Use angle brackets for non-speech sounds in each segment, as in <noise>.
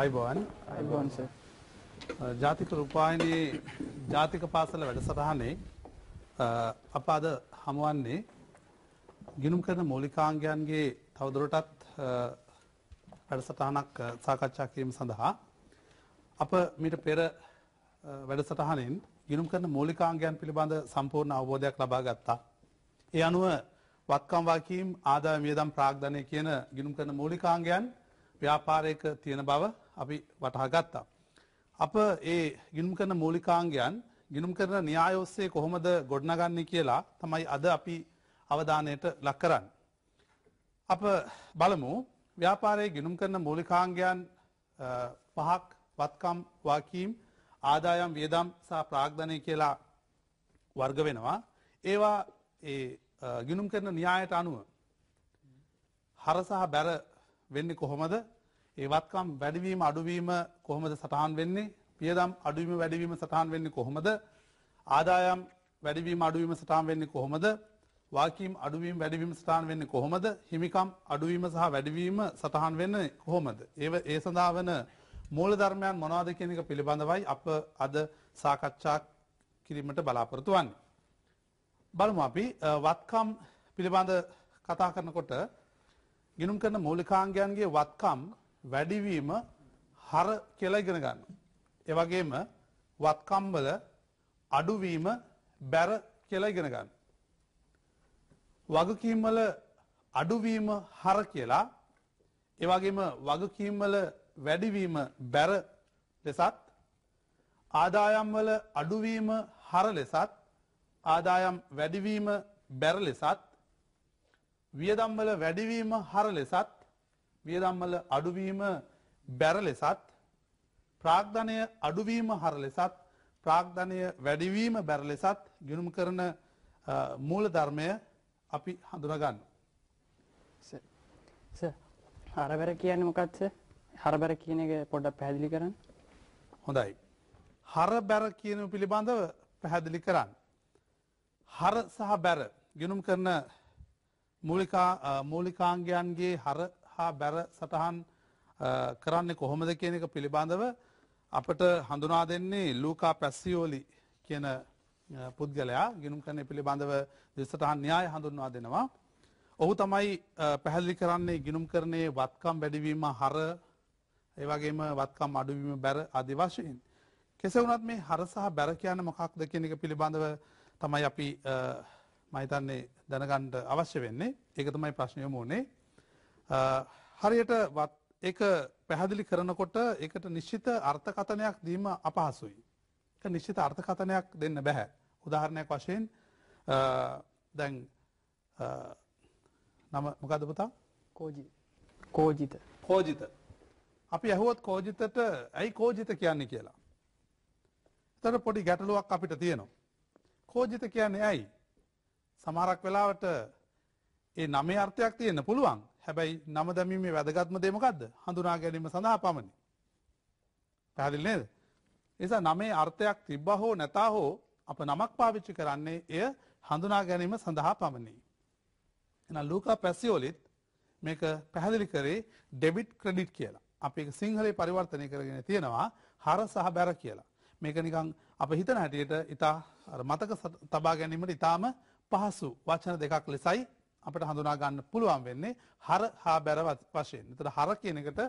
අයිබෝන් අයිබෝන් ජාතික රූපවාහිනී ජාතික පාසල වැඩසටහනේ අප අද හමුවන්නේ ගිනුම් කරන මූලිකාංගයන්ගේ තවදුරටත් වැඩසටහනක් සාකච්ඡා කිරීම සඳහා අප මීට පෙර වැඩසටහනෙන් ගිනුම් කරන මූලිකාංගයන් පිළිබඳ සම්පූර්ණ අවබෝධයක් ලබා ගත්තා. ඒ අනුව වත්කම් වාකීම් ආදාය මියදම් ප්‍රාග්ධනය කියන ගිනුම් කරන මූලිකාංගයන් ව්‍යාපාරයක තියෙන බව අපි වටහාගත්තා. අප ඒ ගිනුම් කරන මූලිකාංගයන් ගිනුම් කරන න්‍යායෝස්සේ කොහොමද ගොඩනගන්නේ කියලා තමයි අද අපි අවධානයට ලක් කරන්න. අප බලමු ව්‍යාපාරයේ ගිනුම් කරන මූලිකාංගයන් පහක් වත්කම් වාකීම් ආදායම් වියදම් සහ ප්‍රාග්ධනය කියලා වර්ග වෙනවා. ඒවා ගිනුම් කරන න්‍යායට අනුව හරසහ බැර වෙන්න කොහොමද ඒවත්කම් වැඩවීම අඩුවීම කොහොමද සටහන් වෙන්නේ පියදම් අඩුවීම වැඩවීම සටහන් වෙන්නේ කොහොමද ආදායම් වැඩවීම අඩුවීම සටහන් වෙන්නේ කොහොමද වාකීම් අඩුවීම වැඩවීම සටහන් වෙන්නේ කොහොමද හිමිකම් අඩුවීම සහ වැඩවීම සටහන් වෙන්න කොහොමද ඒ ඒ සඳහා වන මූල ධර්මයන් මොනවාද කියන එක පිළිබඳවයි අප අද සාකච්ඡා කිරීමට බලාපොරොත්තු වන්නේ. බලමු අපි වත්කම් පිළිබඳ කතා කරනකොට ගිනුම් කරන මූලිකාංගයන්ගේ වත්කම් වැඩිවීම හර කියලා ඉගෙන ගන්න. ඒ වගේම වත්කම් වල අඩුවීම බැර කියලා ඉගෙන ගන්න. වගකීම් වල අඩුවීම හර කියලා ඒ වගේම වගකීම් වල වැඩිවීම බැර ලෙසත් ආදායම් වල අඩුවීම හර ලෙසත් ආදායම් වැඩිවීම බැර ලෙසත් වියදම් වල වැඩිවීම හර ලෙසත් වියදම්වල අඩුවීම බැර ලෙසත් ප්‍රාග්ධනය අඩුවීම හර ලෙසත් ප්‍රාග්ධනය වැඩිවීම බැර ලෙසත් ගිනුම් කරන මූල ධර්මය අපි හඳුනගන්න. හරබැර කියන්න මොකත්ස හරබැර කියන එක පොඩක් පැදිලි කරන්න හොඳයි. හර බැර කියන පිළිබඳව පැහැදිලි කරන්න. හර සහ බැර ගිනුම් කරන මූලිකාංගයන්ගේ හර හා බැර සටහන් කරන්නේ කොහොමද කියන එක පිළිබඳව අපට හඳුනා දෙන්නේ ලූකා පැස්සියෝලි කියන පුද්ගලයා ගිනුම් කරන පිළිබඳව දෙසටහන් න්‍යාය හඳුන්වා දෙනවා. ඔහු තමයි පැහැදිලි කරන්නේ ගිනුම් කරණයේ වත්කම් වැඩිවීම හර ඒවගේම වත්කම් අඩුවීම බැර අධි වශයෙන්. කෙසේ වුණත් මේ හර සහ බැර කියන මොකක්ද කියන එක පිළිබඳව තමයි අපි මහිතන්නේ දැනගණ්ඩ අවශ්‍ය වෙන්නේ ඒක තමයි ප්‍රශ්නයම ඕනේ හරියට එක පැහැදිලි කරනකොට එකට නිශ්චිත අර්ථකථනයක් දීම අපහසුයි. එක නිශ්චිත අර්ථකථනයක් දෙන්න බැහැ. උදාහරණයක් වශයෙන් දැන් නම මොකදපතා කෝජිත කෝජිත අපි ඇහුවොත් කෝජිතට ඇයි කෝජිත කියන්නේ කියලා. තට පොඩි ගැටලුවක් අපිට තියෙනවා. කෝජිත කියන්නේ ඇයි. සමහරක් වෙලාවට ඒ නමේ අර්ථයක් තියෙන්න පුළුවන් හැබැයි නම දැමීමේ වැදගත්ම දෙමකක්ද හඳුනා ගැනීම සඳහා පමණි. පැදිල් නේද. එසා නමේ අර්ථයක් තිබ්බ හෝ නැතා හෝ අප නමක් පාවිච්චි කරන්නේ එය හඳුනා ගැනීම සඳහා පමණි. එන ලූකා පැසිෝලිත් මේක පැහැදිලි කරේ ඩෙබිට් ක්‍රඩිට් කියලා අපි සිංහලේ පරිවර්තනය කරගෙන තියෙනවා හර සහ බැර කියලා. මේක නිකං අප හිතන හැටියට ඉතා මතක තබා ගැනීමට ඉතාම පහසු වචන දෙකක් ලෙසයි අපට හඳුනා ගන්න පුළුවන් වෙන්නේ හර හා බැර වශයෙන්. එතට හර කියන එකට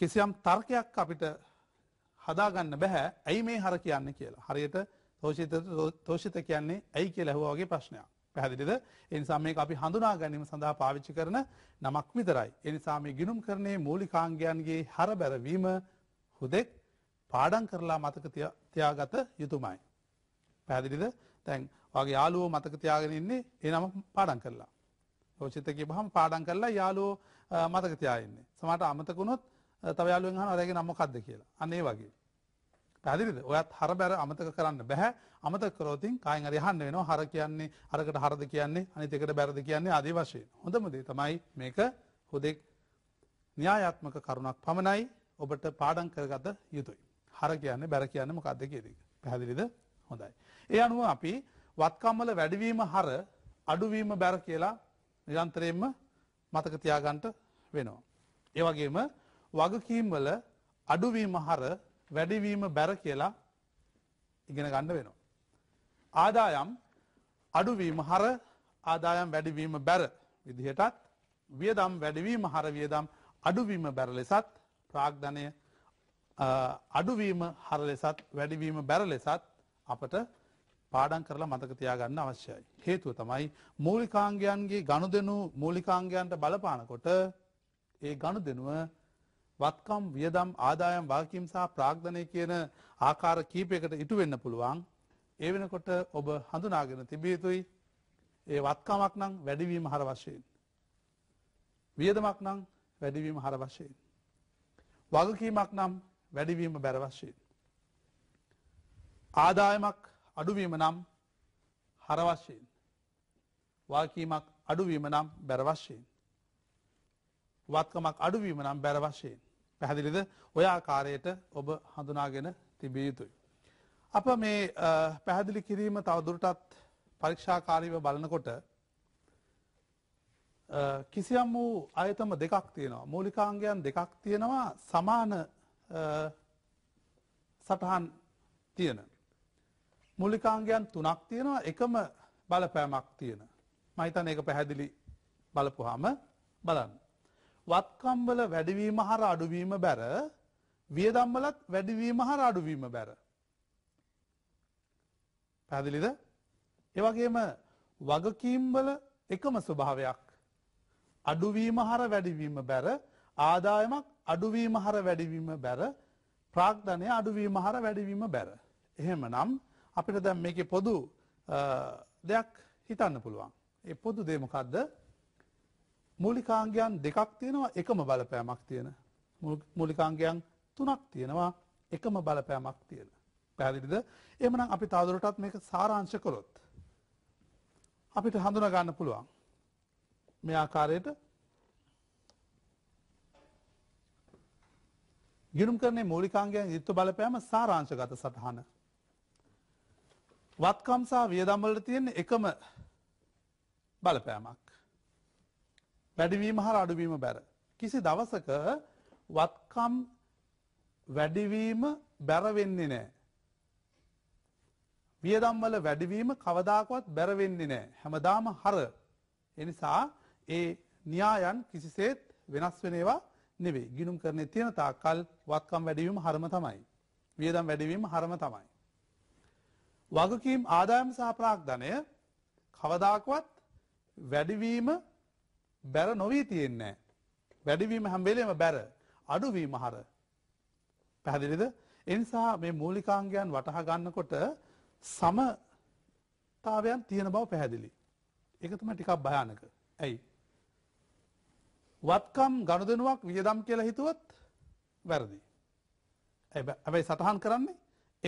කිසියම් තර්කයක් අපිට හදාගන්න බැහැ ඇයි මේ හර කියන්න කියලා. හරියට තෝෂිත කියන්නේ ඇයි කිය ලැහවාගේ ප්‍රශ්නයක් පැහැදිලිද එනිසා මේ අපි හඳුනා ගැනීම සඳහා පාවිච්චි කරන නමක් විතරයි. එනිසා මේ ගිනුම් කරනේ මූලිකාංගයන්ගේ හර බැරවීම හුදෙක් පාඩන් කරලා මතක තියාගත යුතුමයි. පැහැදිලිද තැන් වගේ යාලුවෝ මතක තියාගෙන ඉන්නේ ඒ නම පාඩම් කරලා. රෝචිත කියපුවහම පාඩම් කරලා යාළුවෝ මතක තියා ඉන්නේ. සමහරට අමතක වුණොත් තව යාළුවෙන් අහනවා ඔයාගේ නම මොකද්ද කියලා. අන්න ඒ වගේ. පැහැදිලිද? ඔයත් හර බැර අමතක කරන්න බෑ. අමතක කරොත් කායින් හරි අහන්න වෙනවා. හර කියන්නේ අරකට හරද කියන්නේ අනිත් එකට බැරද කියන්නේ ආදී වශයෙන්. හොඳම දේ තමයි මේක හුදෙක් න්‍යායාත්මක කරුණක් පමණයි ඔබට පාඩම් කරගත යුතුයි. හර කියන්නේ බැර කියන්නේ මොකද්ද කියන එක. පැහැදිලිද? හොඳයි. ඒ අනුව අපි වත්කම්වල වැඩවීම හර අඩුවීම බැර කියලා නිරන්තරයෙන්ම මතක තියාගන්ට වෙනවා. ඒ වගේම වගකීම්වල අඩුවීම හර වැඩිවීම බැර කියලා ඉගෙන ගන්න වෙනවා. ආදායම් අඩුවීම හර ආදායම් වැඩිවීම බැර විදිහටත් වියදම් වැඩිවීම හර වියදම් අඩුවීම බැර ලෙසත් ප්‍රාග්ධනය අඩුවීම හර ලෙසත් වැඩිවීම බැර ලෙසත් අපට පාඩන් කරලා මතක තියාගන්න අවශ්‍යයි. හේතුව තමයි මූලිකාංගයන්ගේ ගණු දෙනු මූලිකාංගයන්ට බලපානකොට ඒ ගණු දෙනුව වත්කම් වියදම් ආදායම් වාකීම් සහ ප්‍රාග්ධනය කියන ආකාර කීපයකට ඉටු වෙන්න පුළුවන් ඒ වෙනකොට ඔබ හඳුනාගෙන තිබියතුයි ඒ වත්කමක් නම් වැඩිවීම හර වශයෙන්. වියදමක් නම් වැඩිවීම හර වශයෙන්. වගකීමක් නම් වැඩිවීම බැර වශයෙන්. ආදායමක් අඩුවීම නම් හරවශ්‍යයෙන්. වාකීමක් අඩුවීම නම් බැරවශ්‍යයෙන්. වත්කමක් අඩුවීම නම් බැරවශයෙන්. පැහැදිලිද ඔය ආකාරයට ඔබ හඳුනාගෙන තිබිය යුතුයි. අප මේ පැහැදිලි කිරීම තවදුරටත් පරීක්ෂාකාරීව බලනකොට කිසියම් වූ අයතම දෙකක් තියෙනවා මූලිකාංගයන් දෙකක් තියෙනවා සමාන සටහන් තියෙන මුලිකාංගයන් තුනක් තියෙනවා එකම බලපෑමක් තියෙන. මහිතන එක පැහැදිලි බලපුහම බලන්න. වත්කම්වල වැඩවීම හර අඩුවීම බැර වියදම්වලත් වැඩවීම හර අඩුවීම බැර. පැදිලිද එවගේම වගකීම්වල එකම ස්වභාවයක් අඩුවීම හර වැඩිවීම බැර ආදායමක් අඩුවීම හර වැඩිවීම බැර ප්‍රාග්ධනය අඩුවීම හර වැඩිවීම බැර. එහෙම නම් අපිට දැම් මේක පොදු දෙයක් හිතන්න පුළුවන්. ඒ පොදු දේමකක්ද මූලිකාංගයන් දෙකක් තියෙනවා එකම බලපෑමක් තියෙන. මූලිකාංගයන් තුනක් තියෙනවා එකම බලපෑමක් තියෙන. පැහැදිලිද එමනම් අපි තවදුරටත් මේක සාරාංශ කරොත්. අපිට හඳුන ගන්න පුළුවන්. මේ ආකාරයට ගිරුම් කරන්නේ මූලිකාංගයන් යුත්තු බලපෑම සාරාංශගත සටහන වත්කම්සා වියදම්වලට තියෙන එකම බලපෑමක්. වැඩිවීම හර අඩුවීම බැර. කිසි දවසක වත්කම් වැඩිවීම බැරවෙන්නේ නෑ. වියදම්වල වැඩිවීම කවදාකවත් බැරවෙන්නේ නෑ හැමදාම හර එනිසා ඒ න්‍යායන් කිසිසේත් වෙනස් වෙනවා නෙවේ ගිනුම් කරන තියෙන තාකල් වත්කම් වැඩිවීම හරම තමයි. වියදම් වැඩිවීම හරම තමයි. වගකීම් ආදායම් සහ ප්‍රාග්ධනය කවදාකවත් වැඩිවීම බැර නොවී තියෙන්නේ. වැඩිවීම හැම්වෙලේම බැර අඩුවීම හර. පැහැදිලිද එනිසා මේ මූලිකාංගයන් වටහා ගන්නකොට සමතාවයන් තියෙන බව පැහැදිලි. එකතුම ටිකක් භයානක ඇයි. වත්කම් ගණුදනුවක් වියදම් කියලා හිතුවත් වැරදි. ඇබැයි සටහන් කරන්නේ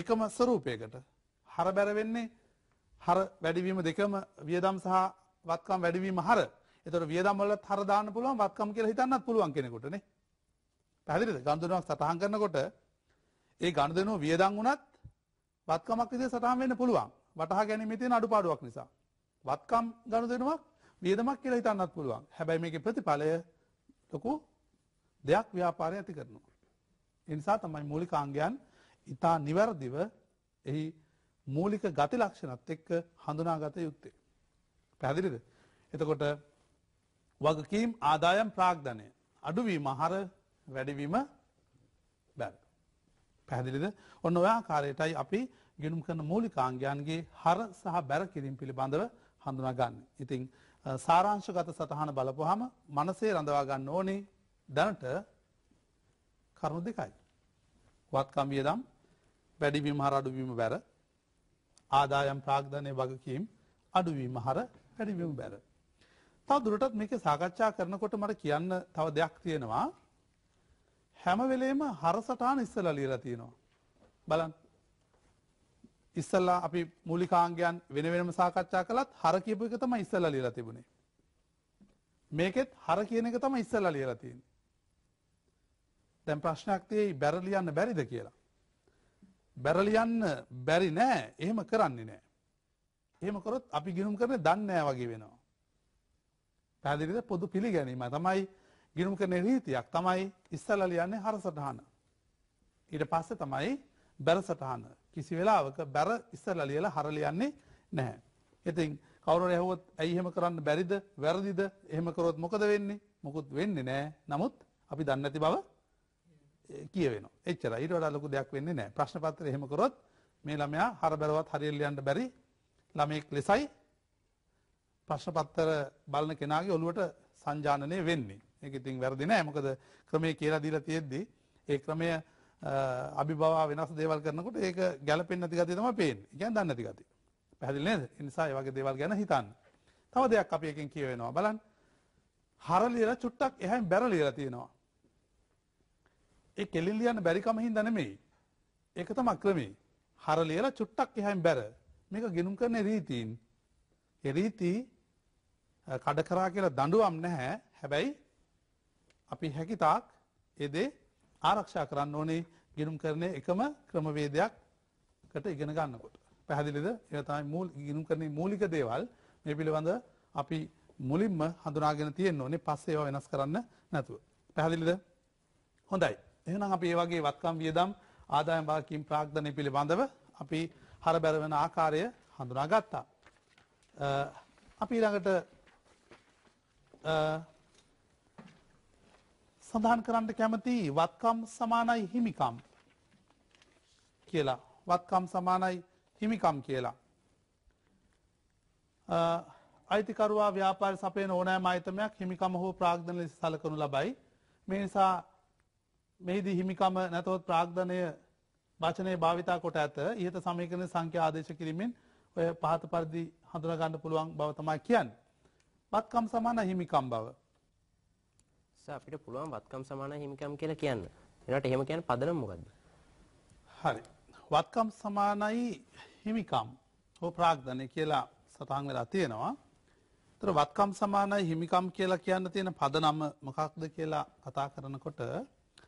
එකම ස්වරූපයකට හර බැරවෙන්නේ හර වැඩිවීම දෙකම වියදම් සහ වත්කම් වැඩිවීම හර එතට වියදම්වල හරදාන්න පුළුවන් වත්කම් කියල හිතන්නත් පුළුවන් කෙනෙකුටන පැදිරිද ගන්දුනුවක් සටහන් කරනකොට ඒ ගණ දෙනු වියදං වුණත් වත්කමක් විදේ සටහන් වෙන්න පුළුවන් වටහා ගැනීමතිය අඩු පාඩුවක් නිසා. වත්කම් ගණු දෙෙනවා වියදමක් කියලා හිතන්නත් පුළුවන් හැබැයි මේක ප්‍රතිඵලය ලොකු දෙයක් ව්‍යාපාරය ඇති කරනවා. එනිසා තමයි මූලිකාංගයන් ඉතා නිවැරදිව එහි මූලික ගති ලක්ෂණත් එක්ක හඳුනාගත යුත්තේ. පැදිරිද. එතකොට වගකීම් ආදායම් ප්‍රාග්ධනය අඩුවීම හර වැඩිවීම බැර. පැහදිලිද ඔන්න ඔයා කාරයටයි අපි ගෙනුම් කරන මූලිකාංගයන්ගේ හර සහ බැර කිරින් පිළිබඳව හඳුනාගන්න. ඉතිං සාරංශගත සටහන බලපුහම මනසේ රඳවාගන්න ඕනේ දැනට කරුණු දෙකයි. වත්කම්ිය දම් වැඩිවීම හර අඩුවීම බැර ආදායම් ප්‍රාග්ධනය වගකීම් අඩුවීම හර වැඩිවීම බැර. තව දුරටත් මේක සාකච්ඡා කරනකොට මට කියන්න තව දෙයක් තියෙනවා. හැමවෙලේම හරසටාන ඉස්සල ලියලා තියෙනවා. බලන් ඉස්සල්ලා අපි මුලිකාංගයන් වෙන වෙනම සාකච්ඡා කළත් හර කියපු එක තම ඉස්සල ලියලා තිබුණේ. මේකෙත් හර කියන එක තම ඉස්සල ලියලා තියෙන්නේ. දැන් ප්‍රශ්නයක් තියෙයි බැර ලියන්න බැරිද කියලා. බැරලියන්න බැරි නෑ එහෙම කරන්නේ නෑ. එහෙම කොරොත් අපි ගිනුම් කරන දන්නෑ වගේ වෙනවා. පැදිරිද පොදු පිළිගැනීම තමයි ගිනුම් කරන රීතියක් තමයි ඉස්සල්ල ලියන්නේ හර සටහන. ඊට පස්ස තමයි බැර සටහන කිසි වෙලාවක බැර ඉස්සල්ල ලියල හරලියන්නේ නැහැ. ඉතින් කවරු ඇහොත් ඇයිහෙම කරන්න බැරිද වැරදිද එහෙම කරොත් මොකද වෙන්නේ මොකුත් වෙන්නේ නෑ නමුත් අපි දන්නඇති බව කියවෙන එච්චර ඊට වඩා ලොකු දෙයක් වෙන්නේ නැහැ ප්‍රශ්න පත්‍රය එහෙම කරොත් මේ ළමයා හරබරවත් හරියට ලියන්න බැරි ළමෙක් ලෙසයි ප්‍රශ්න පත්‍ර බලන කෙනාගේ ඔළුවට සංජානනය වෙන්නේ ඒක ඉතින් වැරදි නෑ මොකද ක්‍රමයේ කියලා දීලා තියෙද්දි ඒ ක්‍රමය අභිභව වෙනස් දේවල් කරනකොට ඒක ගැලපෙන්නේ නැති ගතිය තමයි පේන්නේ. ඒ කියන්නේ දන්නේ නැති ගතිය. පැහැදිලි නේද? ඒ නිසා ඒ වගේ දේවල් ගැන හිතන්න. තව දෙයක් අපි එකෙන් කියවෙනවා බලන්න. හර ලියලා චුට්ටක් එහායින් බැර ලියලා තියෙනවා. ඒ කෙලිල් ලියන්න බැරිකම හින්දා නෙමෙයි. ඒක තමයි ක්‍රමේ. හර ලියලා චුට්ටක් එහායින් බැර. මේක ගිනුම් කරන රීතීන්. ඒ රීති කඩ කරා කියලා දඬුවම් නැහැ. හැබැයි අපි හැකිතාක් ඒ දේ ආරක්ෂා කරන්න ඕනේ ගිනුම් කරන එකම ක්‍රමවේදයක්කට ඉගෙන ගන්නකොට. පැහැදිලිද? ඒ තමයි මූල ගිනුම් කරන මූලික දේවල් මේ පිළිබඳ අපි මුලින්ම හඳුනාගෙන තියෙන්න ඕනේ. පස්සේ ඒවා වෙනස් කරන්න නැතුව. පැහැදිලිද? හොඳයි. එහෙනම් අපි ඒ වගේ වත්කම් වියදම් ආදායම් භාගකින් ප්‍රාග්ධනය පිළිබඳව අපි හරබැර වෙන ආකාරය හඳුනා ගත්තා. අපි ඊළඟට සඳහන් කරන්න කැමති වත්කම් සමානයි හිමිකම් කියලා වත්කම් සමානයි හිමිකම් කියලා. අයිතිකරවා ව්‍යාපාර සපේ ඕනෑ මයිතමයක් හිමිකම හෝ ප්‍රාග්ධන ලෙස සලකනු ලබයි. මේ නිසා මෙහිදී හිමිකම නැතවත් ප්‍රාග්ධනය වචනය භාවිතා කොට ඇත ඉහත සමීකරණ සංඛ්‍යා ආදේශ කිරීමෙන් ඔය පහත පරිදි හඳුනගන්න පුළුවන් බව තමයි කියන්නේ. වත්කම් සමාන හිමිකම් බව. අපිට පුළුවන් වත්කම් සමාන හිමිකම් කියලා කියන්න. එනට එහෙම කියන්නේ පදනම මොකද්ද? හරි. වත්කම් සමානයි හිමිකම් හෝ ප්‍රාග්ධනය කියලා සටහන් වෙලා තියෙනවා. ඒතර වත්කම් සමානයි හිමිකම් කියලා කියන්න තියෙන පදනම මොකක්ද කියලා කතා කරනකොට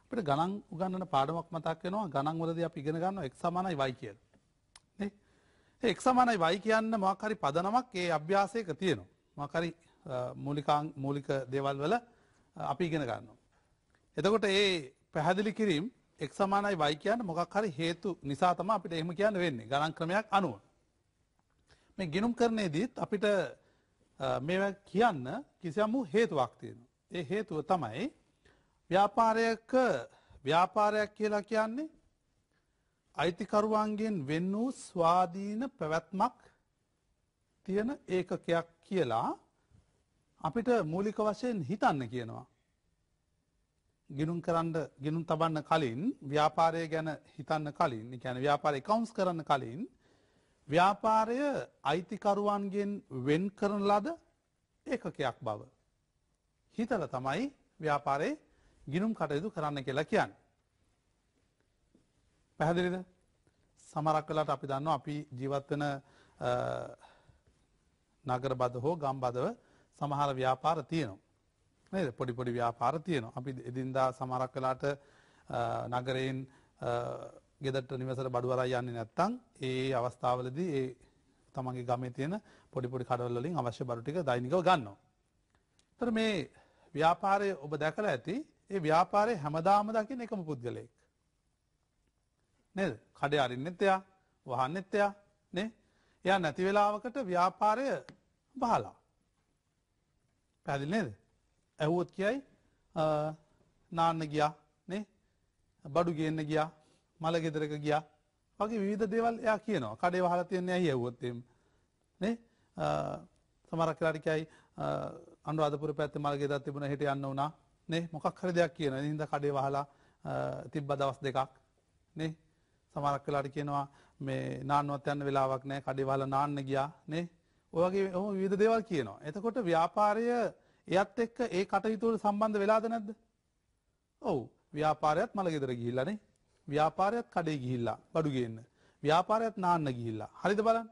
අපිට ගණන් උගන්නන පාඩමක් මතක් වෙනවා ගණන් වලදී අපි ඉගෙන ගන්නවා x සමානයි y කියලා. නේ? ඒ x සමානයි y කියන්න මොකක් හරි පදනමක් ඒ අභ්‍යාසයක තියෙනවා. මොකක් හරි මූලිකාංග මූලික දේවල් වල අපි ඉගෙන ගන්නවා. එතකොට ඒ පැහැදිලි කිරීම x සමානයි y කියන්න මොකක් හරි හේතු නිසා තමයි අපිට එහෙම කියන්න වෙන්නේ. ගණන් ක්‍රමයක් අනුව. මේ ගිණුම් කරන්නේදීත් අපිට මේවා කියන්න කිසියම් වූ හේතුවක් තියෙනවා. ඒ හේතුව තමයි ව්‍යාපාරයක ව්‍යාපාරයක් කියලා කියන්නේ අයිතිකරුවන්ගෙන් වෙන් වූ ස්වාධීන පැවැත්මක් තියෙන ඒකකයක් කියලා අපිට මූලික වශයෙන් හිතන්න කියනවා. ගිනුම් කරන්න ගිනුම් තබන්න කලින් ව්‍යාපාරය ගැන හිතන්න කලින් ැන ව්‍යාපාරය කවුන්ස් කරන්න කලින් ව්‍යාපාරය අයිතිකරුවන්ගෙන් වෙන් කරන ලද ඒකකයක් බව. හිතල තමයි ව්‍යාපාරයේ ගිනුම් කටයුතු කරන්න කියලා කියන්න. පැහැදිලිද සමරක් වෙලාට අපි දන්න අපි ජීවත්වන නගර බද හෝ ගම් බදව සමහර ව්‍යාපාර තියනවා. නේද පොඩි පොඩි ව්‍යාපාර තියනවා. අපි එදින්දා සමරක් වෙලාට නගරයෙන් ගෙදට නිවසට බඩුවරා යන්නේ නැත්තං ඒ අවස්ථාවලදී ඒ තමන්ගේ ගමේ තියෙන පොඩිපොඩි කඩවල්ලින් අවශ්‍ය බඩු ටික දෛනිකව ගන්නවා. තර මේ ව්‍යාපාරය ඔබ දැකලා ඇති ඒ ව්‍යාපාරය හැමදාම දකින එකම පුද්ගලයෙක්. නේද කඩේ අරින්නෙත් එයා වහන්නෙත් එයා නේ එයා නැති වෙලාවකට ව්‍යාපාරය බහලා. පැදිල් නේද ඇහුවොත් කියයි නාන්න ගියා නේ බඩු ගන්න ගියා මල ගෙදරක ගියා වගේ විධ දෙවල් එයා කියනවා කඩේ වහල තියන්නේ ඇහි ඇවත්තෙම නේ සමරක්ලාටිකයි අන්ුවාදපුර පැත්ත මල්ගෙදත් තිබුණ හිට යන්න වනා නේ මොකක් හරි දෙයක් කියන හිද කඩේ වහලා තිබ්බ දවස් දෙකක් නේ සමරක් වෙලාට කියනවා මේ නානුවත් යන්න වෙලාවක් නෑ කඩේ වහලා නාන්න ගියා නේ ඔයගේ ඔහොම විවිධ දේවල් කියනවා එතකොට ව්‍යාපාරය එයත් එක්ක ඒ කටයුතුවල සම්බන්ධ වෙලාද නැද්ද ඔව් ව්‍යාපාරයත් මළගෙදර ගිහිල්ලානේ ව්‍යාපාරයත් කඩේ ගිහිල්ලා බඩු ගේන්න ව්‍යාපාරයත් නාන්න ගිහිල්ලා හරිද බලන්න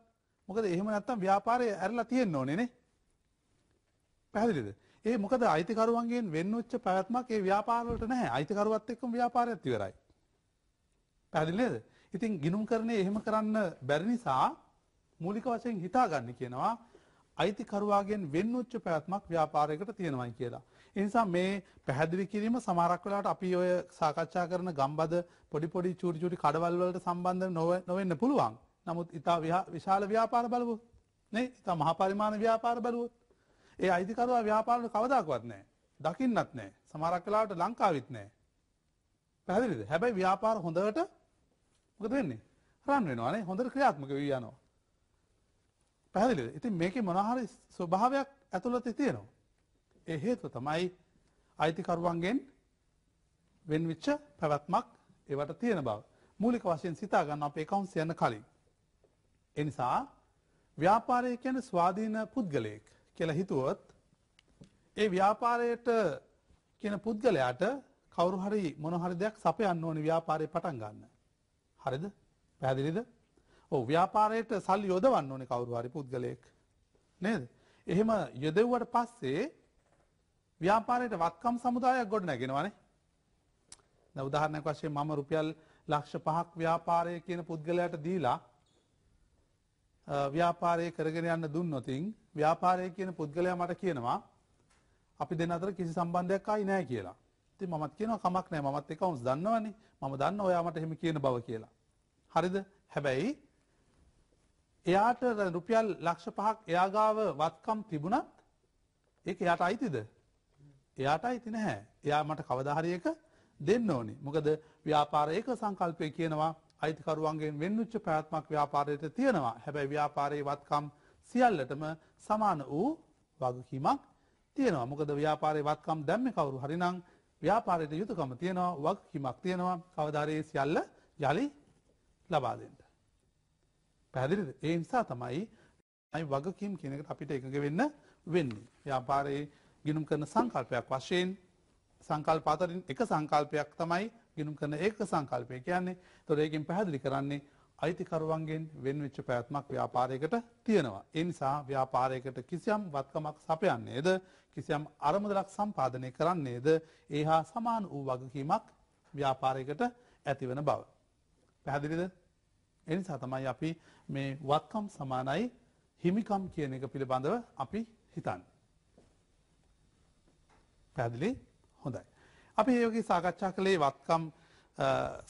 මොකද එහෙම නැත්තම් ව්‍යාපාරය ඇරලා තියෙන්න ඕනේ නේ පැහැදිලිද ඒ මොකද අයිතිකරුවන්ගෙන් වෙන් වෙච්ච පැවැත්මක් ඒ ව්‍යාපාර වලට නැහැ. අයිතිකරුවත් එක්කම ව්‍යාපාරයත් ඉවරයි. පැහැදිලි නේද? ඉතින් ගිණුම් කරන්නේ එහෙම කරන්න බැරි නිසා මූලික වශයෙන් හිතාගන්න කියනවා අයිතිකරුවාගෙන් වෙන් වෙච්ච පැවැත්මක් ව්‍යාපාරයකට තියෙනවායි කියලා. එනිසා මේ පැහැදිලි කිරීම සමහරක් වෙලාවට අපි ඔය සාකච්ඡා කරන ගම්බද පොඩි පොඩි චූටි චූටි කඩවල් වලට සම්බන්ධ නොවෙන්න පුළුවන්. නමුත් ඊට විශාල ව්‍යාපාර බලවොත් නේ ඊට මහ පරිමාණ ව්‍යාපාර බලවොත් ඒ අයිතිකරවා ව්‍යාපාලන කවදක්වත් නෑ දකින්නත් නෑ සමරක් කලාවට ලංකාවිත් නෑ. පැදිලිද හැබැයි ව්‍යාපාර හොඳට මොක දෙන්නේ රන් වෙනවානේ හොඳට ක්‍රියාත්මක වී යනවා. පැදිලිද ඉතින් මේක මොනහරි ස්වභාවයක් ඇතුළත තියෙනවා. ඒ හේතුව තමයි අයිතිකරුවන්ගෙන් වෙන්විච්ච පැවැත්මක් ඒවට තියෙන බව මූලික වශයෙන් සිතාගන්න අප එකවුන්ස් යන්න කලින්. එනිසා ව්‍යාපාරය කියන ස්වාධීන පුද්ගලයෙක් කියලා හිතුවොත් ඒ ව්‍යාපාරයට කියන පුද්ගලයාට කවුරු හරි මොන හරි දෙයක් සපයන්න ඕනේ ව්‍යාපාරේ පටන් ගන්න. හරිද? පැහැදිලිද? ඔව් ව්‍යාපාරයට සල්ලි යොදවන්න ඕනේ කවුරු හරි පුද්ගලයෙක්. නේද? එහෙම යොදෙව්වට පස්සේ ව්‍යාපාරයට වත්කම් සමුදායක් ගොඩ නැගෙනවානේ. දැන් උදාහරණයක් වශයෙන් මම රුපියල් ලක්ෂ 5ක් ව්‍යාපාරය කියන පුද්ගලයාට දීලා ව්‍යාපාරය කරගෙන යන්න දුන්නොතින් ව්‍යාපාරය කියන පුද්ගලයා මට කියනවා අපි දෙන්න අතර කිසි සම්බන්ධයක් ආයි නෑ කියලා. ඉතින් මමත් කියනවා කමක් නෑ මමත් එකවුන්ස් දන්නවනේ. මම දන්න ඔයා මට එහෙම කියන බව කියලා. හරිද? හැබැයි එයාට රුපියල් ලක්ෂ 5ක් එයා ගාව වත්කම් තිබුණත් ඒක එයාට අයිතිද? එයාට අයිති නැහැ. එයා මට කවදා හරි එක දෙන්න ඕනේ. මොකද ව්‍යාපාරයක සංකල්පය කියනවා අයිතිකරුවන්ගෙන් වෙන්නුච්ච පැවැත්මක් ව්‍යාපාරයට තියෙනවා හැබැයි ව්‍යාපාරයේ වත්කම් සියල්ලටම සමාන වූ වගකීමක් තියෙනවා මොකද ව්‍යාපාරය වත්කම් දැම්ම කවරු හරිනම් ව්‍යාපාරයට යුතුකම තියෙනවා වගකීමක් තියෙනවා කවධාරයේ සියල්ල යළි ලබාදෙන්ට. පැදිරි ඒ නිසා තමයි අයි වගකීම් කෙනෙකට අපිට එකඟ වෙන්න වෙන්නේ. ව්‍යාපාරයේ ගිනුම් කරන සංකල්පයක් වශයෙන් සංකල්පාතරින් එක සංකල්පයක් තමයි ගිනුම් කරන ඒක සංකල්පය කියන්නේ තොර ඒකින් පැහැදිලි කරන්නේ අයිතිකරුවන්ගෙන් වෙන්වෙච්ච පැත්මක් ව්‍යාපාරයකට තියෙනවා. එනිසා ව්‍යාපාරයකට කිසියම් වත්කමක් සපයන්නේද කිසියම් අරමුදලක් සම්පාධනය කරන්නේද ඒ හා සමාන වූ වගකීමක් ව්‍යාපාරයකට ඇතිවන බව. පැහැදිලිද එනිසා තමයි අපි මේ වත්කම් සමානයි හිමිකම් කියන එක පිළිබඳව අපි හිතන්. පැදිලි හොඳයි. අපි ඒෝගේ සාකච්ඡා කළේ වත්කම්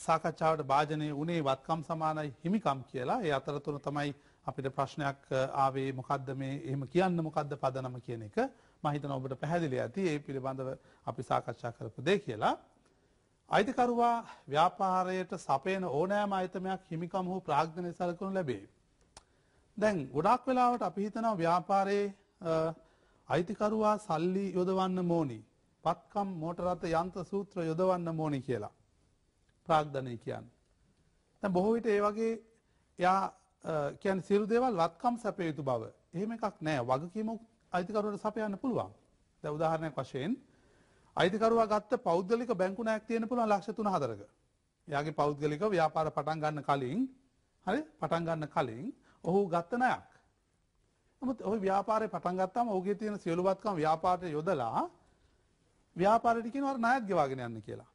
සාකච්ඡාවට භාජනය වනේ වත්කම් සමානයි හිමිකම් කියලා ඒ අතරතුර තමයි අපිට ප්‍රශ්නයක් ආවේ මොකක්ද මේ එහෙම කියන්න මොකක්ද පදනම කියන එක මහිතන ඔබට පැහැදිලි ඇති ඒ පිළිබඳව අපි සාකච්ඡා කරපු දේ කියලා. අයිතිකරුවා ව්‍යාපාරයට සපයන ඕනෑම අයිතමයක් හිමිකම් හෝ ප්‍රාග්ධනය සලකුණු ලැබේ. දැන් ගොඩක් වෙලාවට අපි හිතනව ව්‍යාපාරයේ අයිතිකරුවා සල්ලි යොදවන්න මෝනිී පත්කම් මෝටරත යන්ත්‍ර සූත්‍ර යොදවන්න මෝනි කියලා ප්‍රාග්ධනය කියන්න. තැ බොහෝ විට ඒ වගේ යා කියන් සිරු දේවල් වත්කම් සැපයුතු බව එහෙම එකක් නෑ වගකීමක් අයිතිකරුවට සපයන්න පුළුවන් දැ උදාහරණය වශයෙන් අයිතිකරුවා ගත්ත පෞද්ගලික බැංකු නෑක් තියෙන පුළුවන් ලක්ෂ තුන හදරක යාගේ පෞද්ගලික ව්‍යාපාර පටන් ගන්න කලින් හරි පටන් ගන්න කලින් ඔහු ගත්ත නයක් නමුත් ඔහු ව්‍යාපාරය පටන්ගත්තම ඔහුගේ තියෙන සියලුවත්කම් ව්‍යාපාරය යොදලා ව්‍යාපාරයට කියනවා අර ණයත් ගෙවාගෙන යන්න කියලා.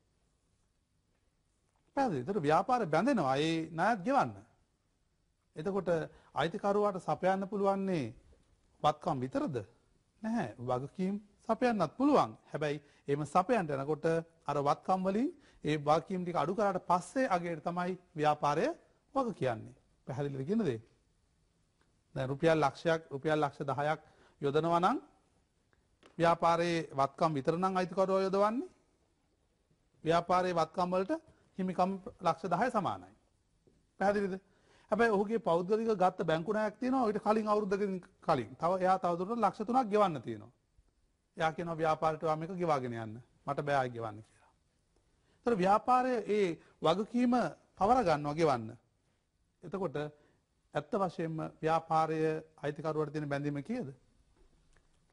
පැහැදිලිද? ඒතර ව්‍යාපාර බැඳෙනවා ඒ ණයත් ගෙවන්න. එතකොට අයිතිකරුවාට සපයන්න පුළුවන්නේ වත්කම් විතරද? නැහැ. වගකීම් සපයන්නත් පුළුවන්. හැබැයි එහෙම සපයන්න යනකොට අර වත්කම් වලින් ඒ වගකීම් ටික අඩු කරාට පස්සේ අගේට තමයි ව්‍යාපාරය වග කියන්නේ. පැහැදිලිද කියන දේ? දැන් රුපියල් ලක්ෂයක් රුපියල් ලක්ෂ 10ක් යොදනවා නම් ව්‍යාපාරයේ වත්කම් විතරනම් අයිතිකරෝ යොදවන්නේ ව්‍යාපාරයේ වත්කම් වලට හිමිකම් ලක්ෂ දහය සමානයි. පැහැදිලිද හැබැයි ඔහුගේ පෞද්ගලික ගත්ත බැංකුණයක් තියෙනවා ඊට කලින් අවුරුද්දකින් කලින් තව එයා තවදුරට ලක්ෂ තුනක් ගෙවන්න තියෙනවා. එයා කියනවා ව්‍යාපාරයට වාම එක ගෙවාගෙන යන්න මට බෑ ආයි ගෙවන්න කියලා. ඒතර ව්‍යාපාරය ඒ වගකීම පවර ගන්නවා ගෙවන්න. එතකොට ඇත්ත වශයෙන්ම ව්‍යාපාරය අයිතිකරුවට තියෙන බැඳීම කීයද?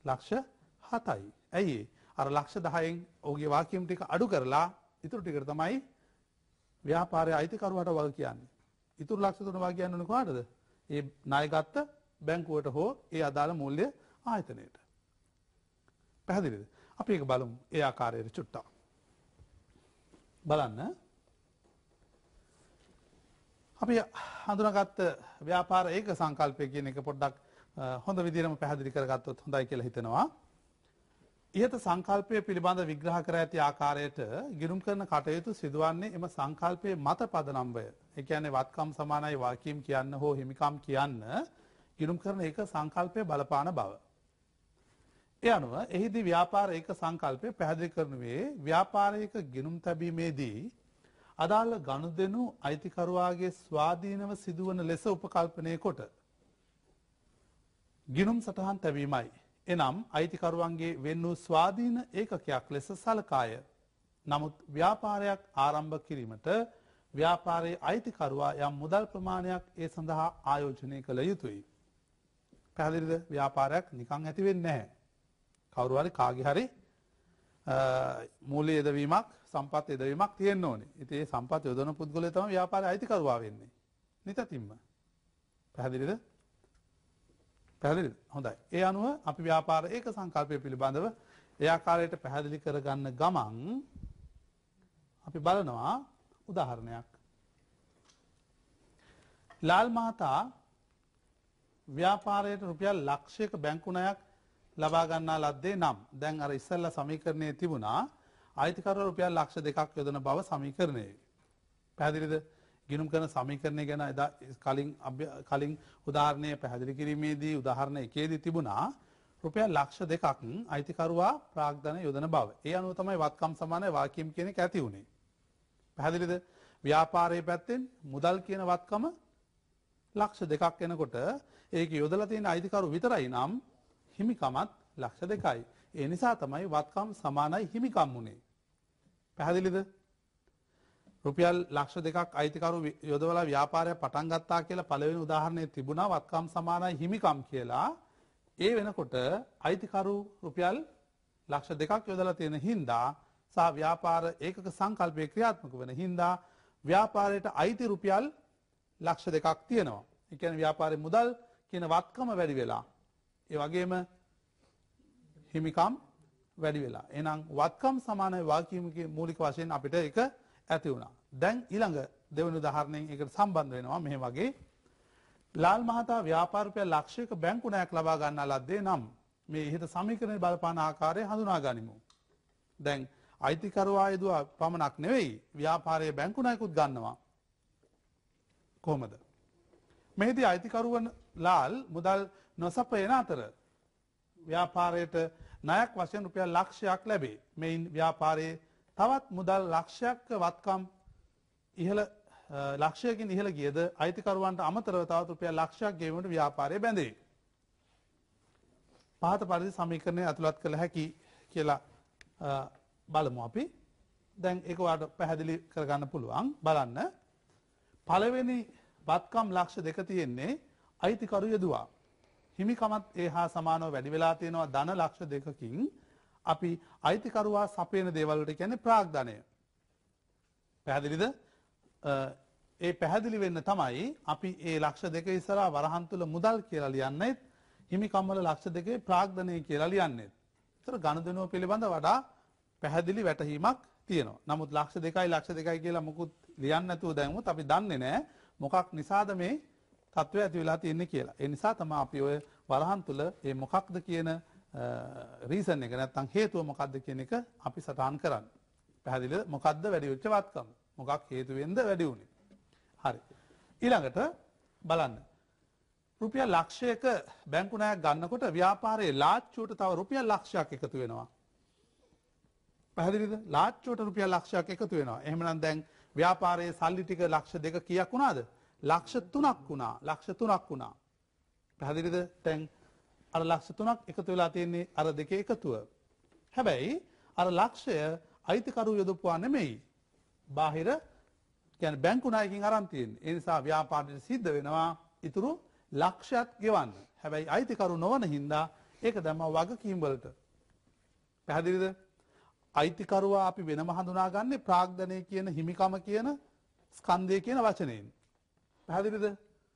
ලක්ෂ හතයි. ඇයි අර ලක්ෂ දහයෙන් ඕගේ වාකම් ටික අඩු කරලා ඉතුරු ටිකර තමයි ව්‍යාපාරය අයිතිකරුවට වග කියන්නේ. ඉතුරු ලක්ෂතුන වගේ කියන්නන කාටද. ඒ නායගත්ත බැංකුවට හෝ ඒ අදාළ මුල්ලය ආයතනයට. පැහැදිලිද. අපි එක බලමු ඒ ආකාරයට චුට්ටා. බලන්න අපි හඳුනගත්ත ව්‍යාපාර ඒක සංකල්පය කියන එක පොඩ්ඩක් හොඳ විදිරම පැහදිලි කරගත්තොත් හොඳයි කියලා හිතෙනවා ඉහත සංකල්පය පිළිබඳ විග්‍රහ කර ඇති ආකාරයට ගිරුම් කරන කටයුතු සිදුවන්නේ එම සංකල්පය මත පදනම්බය. එකයන්නේ වත්කම් සමානයි වාකීම් කියන්න හෝ හිමිකම් කියන්න ගිරුම් කරන එක සංකල්පය බලපාන බව. එ අනුව එහිදි ව්‍යාපාර ඒක සංකල්පය පැහැදිලි කරනුවේ ව්‍යාපාරයක ගිනුම් තැබීමේදී අදාළ ගණු දෙනු අයිතිකරුවාගේ ස්වාධීනව සිදුවන ලෙස උපකල්පනය කොට. ගිනුම් සටහන් තැබීමයි. එනම් අයිතිකරුවන්ගේ වෙන් වූ ස්වාධීන ඒකකයක් ලෙස සලකාය. නමුත් ව්‍යාපාරයක් ආරම්භ කිරීමට ව්‍යාපාරයේ අයිතිකරුවා යම් මුදල් ප්‍රමාණයක් ඒ සඳහා ආයෝජනය කළ යුතුයි. පැහදිරිද ව්‍යාපාරයක් නිකං ඇතිවෙන්න නැහැ. කවරුහරි කාගිහරි මූලි එදවීමක් සම්පත් එදවීමක් තියෙන් ඕන ඉතිේ සම්පත් යොදන පුද්ගලතම ව්‍යාපාර අයිතිකරවා වෙන්නේ. නිතතිම්ම පැහදිරිද පැහැදිලිද? හොඳයි. ඒ අනුව අපි ව්‍යාපාර ඒක සංකල්පය පිළිබඳව ඒ ආකාරයට පැහැදිලි කරගන්න ගමන් අපි බලනවා උදාහරණයක්. ලාල් මහතා ව්‍යාපාරයට රුපියල් ලක්ෂයක බැංකු ණයක් ලබා ගන්නා ලද්දේ නම් දැන් අර ඉස්සෙල්ලා සමීකරණයේ තිබුණා අයිතිකරුවා රුපියල් ලක්ෂ දෙකක් යොදන බව සමීකරණයේ. පැහැදිලිද? ගිනුම් කරන සමීකරණය ගැන එදා කලින් කලින් උදාහරණය පැහැදිලි කිරීමේදී උදාහරණ එකේදී තිබුණා රුපියල් ලක්ෂ දෙකක් අයිතිකරුවා ප්‍රාග්ධන යොදන බව. ඒ අනුව තමයි වත්කම් සමාන වාකියම් කියන එක ඇති වුණේ. පැහැදිලිද? ව්‍යාපාරයේ පැත්තෙන් මුදල් කියන වත්කම ලක්ෂ දෙකක් එනකොට ඒක යොදලා තියෙන අයිතිකරු විතරයි නම් හිමිකමත් ලක්ෂ දෙකයි. ඒ නිසා තමයි වත්කම් සමානයි හිමිකම් වුණේ. පැහැදිලිද? රුපියල් ලක්ෂ දෙකක් අයිතිකරු යොදවලා ව්‍යාපාරය පටන් ගත්තා කියලා පළවෙනි උදාහරණය තිබුණා වත්කම් සමානයි හිමිකම් කියලා ඒ වෙනකොට අයිතිකරු රුපියල් ලක්ෂ දෙකක් යොදලා තියෙන හින්දා සහ ව්‍යාපාර ඒකක සංකල්පය ක්‍රියාත්මක වෙන හින්දා ව්‍යාපාරයට අයිති රුපියල් ලක්ෂ දෙකක් තියෙනවා. එකන ව්‍යාපාරය මුදල් කියන වත්කම වැඩි වෙලා. ඒ වගේම හිමිකම් වැඩි වෙලා එනම් වත්කම් සමානය වාකීමගේ මූලික වශයෙන් අපිට එක ඇති වුණා. දැන් ඊළඟ දෙවනි උදාහරණයෙන් ඒකට සම්බන්ධ වෙනවා මේ වගේ ලාල් මහතා ව්‍යාපාරපය ලක්ෂයක බැංකු ණයක් ලබා ගන්නා ලද්දේ නම් මේ ඉහත සමීකරණය බලපාන ආකාරය හඳුනා ගනිමු. දැන් අයිතිකරුවා ආයුධ පමණක් නෙවෙයි ව්‍යාපාරයේ බැංකු ණයකුත් ගන්නවා. කොහොමද? මෙහිදී අයිතිකරුවන් ලාල් මුදල් නොසපයන අතර ව්‍යාපාරයට ණයක් වශයෙන් රුපියල් ලක්ෂයක් ලැබේ. මෙයින් ව්‍යාපාරයේ තවත් මුදල් ලක්ෂයක් වත්කම් ඉහළ ලක්ෂයකින් ඉහළ ගියද අයිතිකරුවන්ට අමතරව තවත් රුපියල් ලක්ෂයක් ගෙවීමට ව්‍යාපාරය බැඳේ. පහත පරිදි සමීකරණය ඇතුළත් කළ හැකි කියලා බලමු අපි. දැන් ඒක ඔයාලට පැහැදිලි කරගන්න පුළුවන්. බලන්න. පළවෙනි වත්කම් ලක්ෂ දෙක තියෙන්නේ අයිතිකරු යදුවා. හිමිකමත් ඒ හා සමානව වැඩි වෙලා තියෙනවා ධන ලක්ෂ දෙකකින් අපි අයිතිකරුවා සපයන දේවල් වලට කියන්නේ ප්‍රාග්ධනය. පැහැදිලිද? ඒ පැහැදිලි වෙන්න තමයි අපි ඒ ලක්ෂ දෙක ඉස්සරා වරහන් තුල මුදල් කියලා ලියන්නෙත් හිමිකම්වල ලක්ෂ දෙකේ ප්‍රාග්ධනය කියලා ලියන්නෙත්. ඒතර ගනුදෙනුව පිළිබඳ වඩා පැහැදිලි වැටහීමක් තියෙනවා. නමුත් ලක්ෂ දෙකයි ලක්ෂ දෙකයි කියලා මුකුත් ලියන්න නැතුව දැම්මොත් අපි දන්නේ නැහැ මොකක් නිසාද මේ තත්ත්වය ඇති වෙලා තියෙන්නේ කියලා. ඒ නිසා තමයි අපි ඔය වරහන් තුල මේ මොකක්ද කියන රීසන් එක නැත්තම් හේතුව මොකක්ද කියන එක අපි සටහන් කරන්නේ. පැහැදිලිද? මොකද්ද වැඩි වෙච්ච වත්කම? මොකක් හේතුවෙන්ද වැඩි වුණේ. හරි. ඊළඟට බලන්න. රුපියල් ලක්ෂයක බැංකු ණයක් ගන්නකොට ව්‍යාපාරයේ ලාච්චුවට තව රුපියල් ලක්ෂයක් එකතු වෙනවා. පැහැදිලිද? ලාච්චුවට රුපියල් ලක්ෂයක් එකතු වෙනවා. එහෙමනම් දැන් ව්‍යාපාරයේ සල්ලි ටික ලක්ෂ දෙක කීයක් වුණාද? ලක්ෂ 3ක් වුණා. ලක්ෂ 3ක් වුණා. පැහැදිලිද? දැන් අර ලක්ෂ 3ක් එකතු වෙලා තියෙන්නේ අර දෙකේ එකතුව. හැබැයි අර ලක්ෂය අයිතිකරු යොදපුවා නෙමෙයි. බාහිර ගැන බැංකු නායකින් අරන්තියෙන් එනිසා ව්‍යාපාටයට සිද්ධ වෙනවා ඉතුරු ලක්ෂයත් ගෙවන්න හැබැයි අයිතිකරු නොවන හින්දා ඒක දැම වග කීම්වලට. පැහැදිලිද අයිතිකරුවා අපි වෙන හඳුනාගන්නේ ප්‍රාග්ධනය කියන හිමිකම කියන ස්කන්දය කියන වචනයෙන්. පැහැදිලිද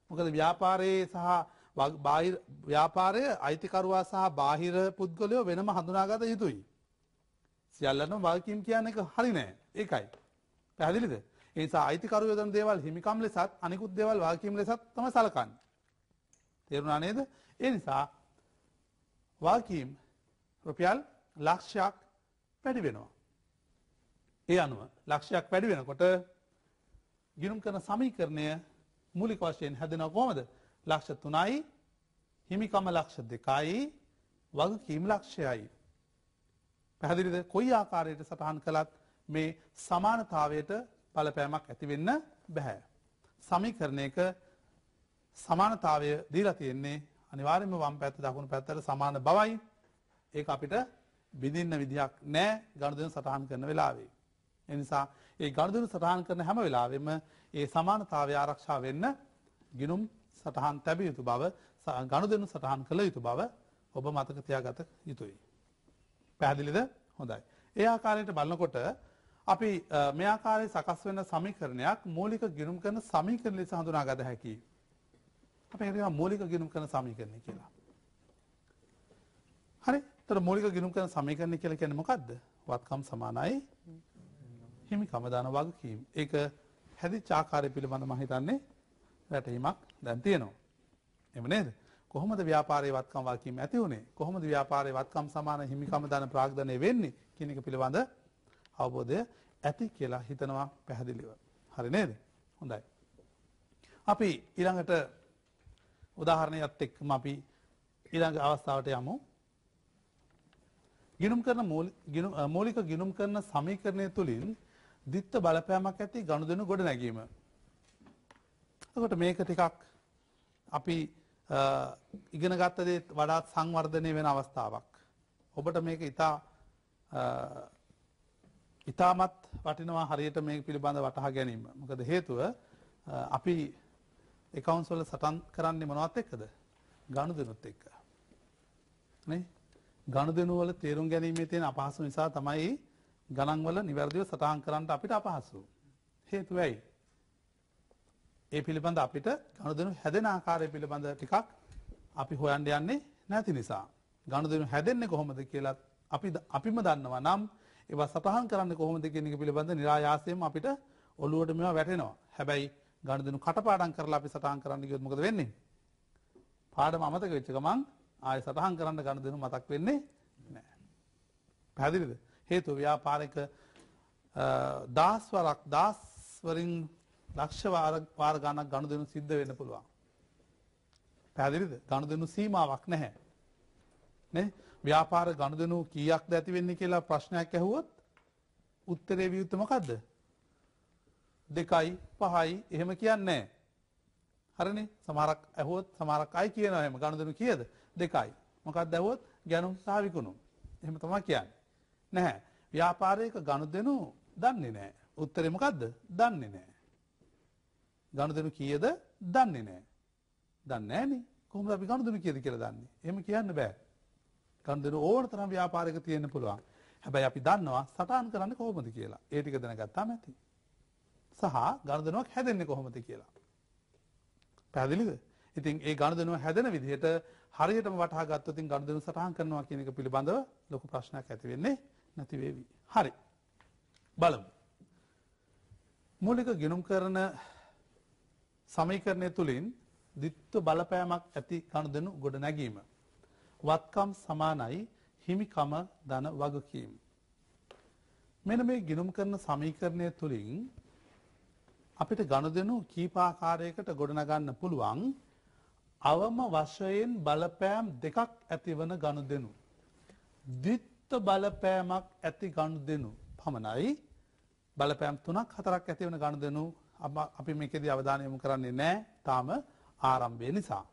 මොකද ව්‍යාපාරයේ සහ ව්‍යාපාරය අයිතිකරුවා සහ බාහිර පුද්ගලයෝ වෙනම හඳුනාගත යුතුයි. සියල්ලන වගකීම් කියන එක හරිනෑ ඒකයි. පැහදිලිද ඒසා අයිතිකරයෝදන දේවල් හිමිකම් ලෙසත් අනිකුත් දෙවල් වාකීම් ලෙසත් තම සලකන්න. තේරුණා නේද ඒ නිසා වාකීම් රුපියල් ලක්ෂයක් පැඩි වෙනවා. ඒ අනුව ලක්ෂයක් වැඩි වෙනකොට ගිනුම් කරන සමීකරණය මුලික වශයෙන් හැදෙන කොමද ලක්ෂ තුනයි හිමිකම ලක්ෂ දෙකයි වගකීම් ලක්ෂයයි. පැහදිලිද කොයි ආකාරයට සටහන් කළත් මේ සමානතාවයට පලපෑමක් ඇතිවෙන්න බැහැ. සමීකරණයක සමානතාවය දීලා තියෙන්නේ අනිවාර්යම වම් පැත්ත දකුණු පැත්තට සමාන බවයි ඒ අපිට බිඳින්න විදිහක් නෑ ගණුදන සටහන් කරන වෙලාවේ. එනිසා ඒ ගණුදුන සටහන් කරන හැම වෙලාවෙම ඒ සමානතාවය ආරක්ෂා වෙන්න ගිනුම් සටහන් තැබ යුතු බව ගණුදනු සටහන් කළ යුතු බව ඔබ මතකතියාගත යුතුයි. පැහැදිලිද හොඳයි. ඒ ආකාරයට බලන්නකොට අපි මෙයාකාරය සකස් වෙන සමීකරණයක් මූලික ගිනුම් කරන සමීකරණ ලෙස හඳුනා ගත හැකි. අප ඒවා මූලික ගිනුම් කරන සමීකරණය කියලා. හරි තර මූලික ගිනුම් කරන සමීකරණය කියල කැන මොකක්ද වත්කම් සමානයි හිමි කමදාන වගකීම් ඒක හැදි චාකාරය පිළිබඳ මහිතන්නේ වැටීමක් දැන් තියෙනවා. එම නේද කොහොමද ව්‍යාපාරය වත්කම් වකීම ඇති වුණේ කොහොමද ව්‍යාපාරය වත්කම් සමාන හිමිකමදාන ප්‍රාග්ධනය වෙන්නේ කෙනෙක පිළිබඳ අවබෝධය ඇති කියලා හිතනවා පැහැදිලිව. හරි නේද? හොඳයි. අපි ඊළඟට උදාහරණයක් එක්කම අපි ඊළඟ අවස්ථාවට යමු. ගිණුම් කරන මූලික ගිණුම් කරන සමීකරණය තුළින් දිත්ත බලපෑමක් ඇති ගනුදෙනු ගොඩ නැගීම. එතකොට මේක ටිකක් අපි ඉගෙන ගත්ත දේ වඩාත් සංවර්ධනය වෙන අවස්ථාවක්. ඔබට මේක ඉතා ඉතාමත් වටිනවා හරියට මේ පිළිබඳ වටහා ගැනීම. මොකද හේතුව අපි එකවුන්ස් වල සටන් කරන්නේ මොනවත් එක්කද? ගනුදෙනුත් එක්ක. නේ? ගනුදෙනු වල තේරුම් ගැනීමේ තියෙන අපහසු නිසා තමයි ගණන් වල નિවර්දිව සටහන් කරන්න අපිට අපහසු. හේතුව ඇයි? ඒ පිළිබඳ අපිට ගනුදෙනු හැදෙන ආකාරය පිළිබඳ ටිකක් අපි හොයන්න යන්නේ නැති නිසා. ගනුදෙනු හැදෙන්නේ කොහොමද කියලා අපි අපිම දන්නවා නම් ඒවා සටහන් කරන්න කොහොමද කියන එක පිළිබඳ નિરાයාසයෙන්ම අපිට ඔලුවට මේවා වැටෙනවා. හැබැයි ගණදෙනු කටපාඩම් කරලා අපි සටහන් කරන්න ගියොත් මොකද වෙන්නේ? පාඩම අමතක වෙච්ච ගමන් ආයෙ සටහන් කරන්න ගණදෙනු මතක් වෙන්නේ නැහැ. පැහැදිලිද? හේතුව ව්‍යාපාරික දාස් වරක් දාස් වලින් ලක්ෂ වාර ගණක් ගණදෙනු සිද්ධ වෙන්න පුළුවන්. පැහැදිලිද? ගණදෙනු සීමාවක් නැහැ. නේ? ව්‍යාපාර ගණුදනු කීයක්ද ඇති වෙන්නේ කියලා ප්‍රශ්නයක් ඇහුවොත් උත්තරේ වියුත්තේ මොකද්ද? දෙකයි පහයි එහෙම කියන්නේ හරිනේ සමහරක් ඇහුවොත් සමහරක් අය කියනවා එහෙම ගණුදෙනු කීයද දෙකයි මොකක්ද ඇහුවොත් ගැණුම් සහ විකුණුම් එහෙම තමයි කියන්නේ නැහැ ව්‍යාපාරයක ගණුදෙනු දන්නේ නැහැ උත්තරේ මොකද්ද දන්නේ නැහැ ගණුදෙනු කීයද දන්නේ නැහැ දන්නේ නැහනේ කොහොමද අපි ගණුදෙනු කීයද කියලා දන්නේ එහෙම කියන්න බෑ ගනුදෙනු ඕන තරම් ව්‍යාපාරයක තියෙන්න පුළුවන්. හැබැයි අපි දන්නවා සටහන් කරන්නේ කොහොමද කියලා. ඒ ටික දැනගත්තාම ඇති. සහ ගනුදෙනුවක් හැදෙන්නේ කොහොමද කියලා. පැහැදිලිද? ඉතින් ඒ ගනුදෙනුව හැදෙන විදිහට හරියටම වටහා ගත්තොත් ඉතින් ගනුදෙනු සටහන් කරනවා කියන එක පිළිබඳව ලොකු ප්‍රශ්නයක් ඇති වෙන්නේ නැති වේවි. හරි. බලමු. මූලික ගිණුම් කරන සමීකරණය තුලින් ද්විත්ව බලපෑමක් ඇති ගනුදෙනු ගොඩනැගීම වත්කම් සමානයි හිමිකම දන වගකීම්. මෙන මේ ගිනුම් කරන සමීකරණය තුළින් අපිට ගණුදෙනු කීපාකාරයකට ගොඩනගන්න පුළුවන් අවම වශයෙන් බලපෑම් දෙකක් ඇතිවන ගණුදෙනු. දිත්ත බලපෑමක් ඇති ගණුදෙනු පමණයි බලපෑම් තුනක් හතරක් ඇතිවන ගණුදෙනු අපි මේකෙදී අවධානයමු කරන්නේ නෑ තාම ආරම්භය නිසා.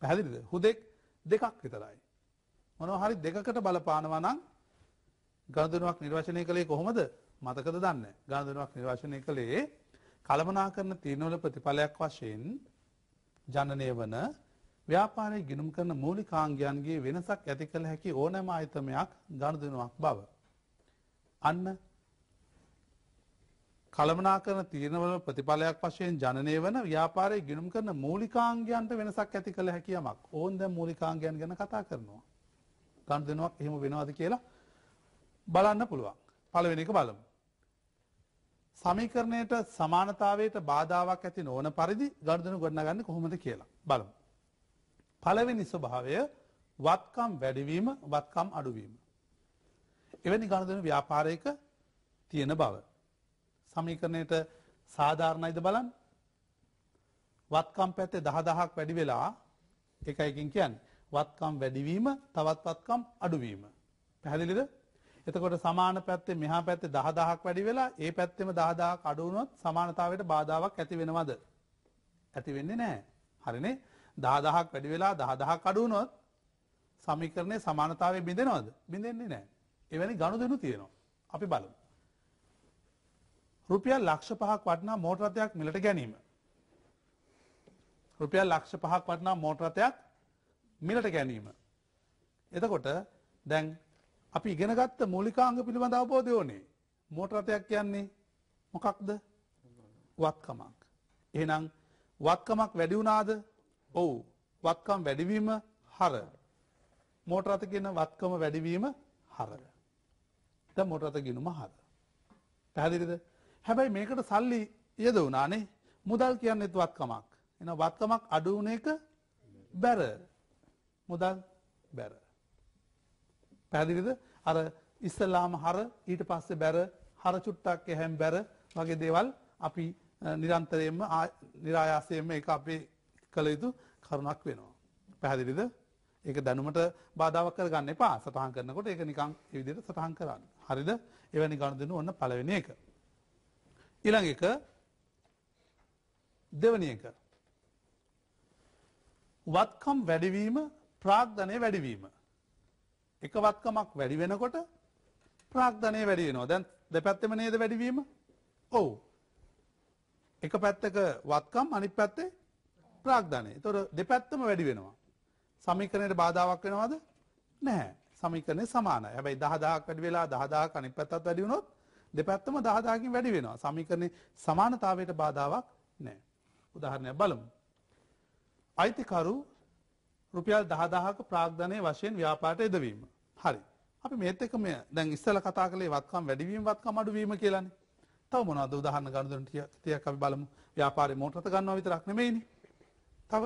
පැහැදිලිද හුදෙක් දෙකක් විතරයි. මොනව හරි දෙකකට බලපානවා නම් ගණදනුවක් නිර්වචනය කළේ කොහොමද මතකද දන්න. ගාදනුවක් නිර්වශනය කළේ කළමනා කරන තිීනවල ප්‍රතිඵලයක් වශයෙන් ජනනය වන ව්‍යාපාරය ගිනුම් කරන මූලිකාංගයන්ගේ වෙනසක් ඇති කළ හැකි ඕනෑම අයිතමයක් ගණදනුවක් බව. අන්න කළමනාකරන තීරණවල ප්‍රතිඵලයක් වශයෙන් ජනනය වන ව්‍යාපාරය ගිනුම් කරන මූලිකාංගයන්ට වෙනසක් ඇති කළ හැකියමක් ඕන් දැ මූලිකාංගයන් ගැන කතා කරනවා. ගන් දෙනුවක් එහෙම වෙනවාද කියලා බලන්න පුළුවන්. පළවෙනි එක බලමු. සමීකරණයට සමානතාවයට බාධාවක් ඇති නොවන පරිදි ගර්ධනු ගොඩනගන්න කොහොමද කියලා බලමු. පළවෙනි ස්වභාවය වත්කම් වැඩිවීම වත්කම් අඩුවීම. එවැනි ගණදන ව්‍යාපාරයක තියෙන බව. සමීකරණයට සාධාරණයිද බලන් වත්කම් පැත්තේ දහ දහක් වැඩි වෙලා එකයිකින් කියන්නේ වත්කම් වැඩිවීම තවත් වත්කම් අඩුවීම. පැහැදිලිද? එතකොට සමාන පැත්තේ මෙහා පැත්තේ 10000ක් වැඩි වෙලා ඒ පැත්තෙම 10000ක් අඩු වුණොත් සමානතාවයට බාධාවක් ඇති වෙනවද? ඇති වෙන්නේ නැහැ. හරිනේ? 10000ක් වැඩි වෙලා 10000ක් අඩු වුණොත් සමීකරණයේ සමානතාවය බිඳෙනවද? බිඳෙන්නේ නැහැ. එවැනි ගනුදෙනු තියෙනවා. අපි බලමු. රුපියල් ලක්ෂ පහක් වටනා මෝටරතයක් මිලට ගැනීම. රුපියල් ලක්ෂ පහක් වටනා මෝටරතයක් මිලට ගැනීම. එතකොට දැන් අපි ඉගෙනගත්ත මූලිකාංග පිළිබඳ අවබෝධය ඕනේ මෝටරතයක් කියන්නේ මොකක්ද වත්කමක්. එහෙනම් වත්කමක් වැඩි වුණාද ඔව් වත්කම් වැඩිවීම හර. මෝටරත කියන වත්කම වැඩිවීම හර. දැන් මෝටරත ගිනුම හර. පැහැදිලිද? හැබැයි මේකට සල්ලි යද වනානේ මුදල් කියන්නෙත් වත්කමක්. එන වත්කමක් අඩුවන එක බැර මුදල් බැර. පැදිරිද අර ඉස්සල්ලාම හර ඊට පස්සේ බැර හර චුට්ටක් එහැම් බැර වගේ දේවල් අපි නිරන්තරයෙන්ම නිරායාසයෙන්ම එක අපේ කළ යුතු කරුණක් වෙනවා. පැහැදිලිද ඒක දැනුමට බාධාවක් කරගන්න එපා සටහන් කරනකොට ඒක නිකං විදිට සටහන් කරන්න. හරිද එවැනි ගණදනු ඔන්න පලවෙෙන එක. ඊළඟ එක දෙවනි එක වත්කම් වැඩිවීම ප්‍රාග්ධනය වැඩිවීම. එක වත්කමක් වැඩි වෙනකොට ප්‍රාග්ධනය වැඩියනවා දැන් දෙපැත්තම නේද වැඩිවීම ඔවු එක පැත්තක වත්කම් අනි පැත්තේ ප්‍රාග්ධනය තොර දෙපැත්තම වැඩි වෙනවා. සමිකරණයට බාධාවක් වෙනවාද නැහැ සමිකරණය සමාන හැබැයි දහදාක් වැඩි වෙලා දහදාක් අනි පැත්තත් වැඩිවුණොත් දෙපැත්තම දහදාකින් වැඩි වෙනවා සමීකරණය සමානතාවයට බාධාවක් නෑ. උදාහරණයක් බලමු. අයිතිකරු රුපියල් දහදාහක ප්‍රාග්ධනය වශයෙන් ව්‍යාපාට එදවීම. හරි. අපි මේත් එක මේ දැන් ඉස්සල කතා කළේ වත්කම් වැඩිවීම වත්කම් අඩුවීම කියලන්නේ තව මොනවද උදාහරණ ගනුදෙනුට තියක් අපි බලමු ව්‍යාපාරේ මෝටරත ගන්නවා විතරක් නෙමෙයිනේ තව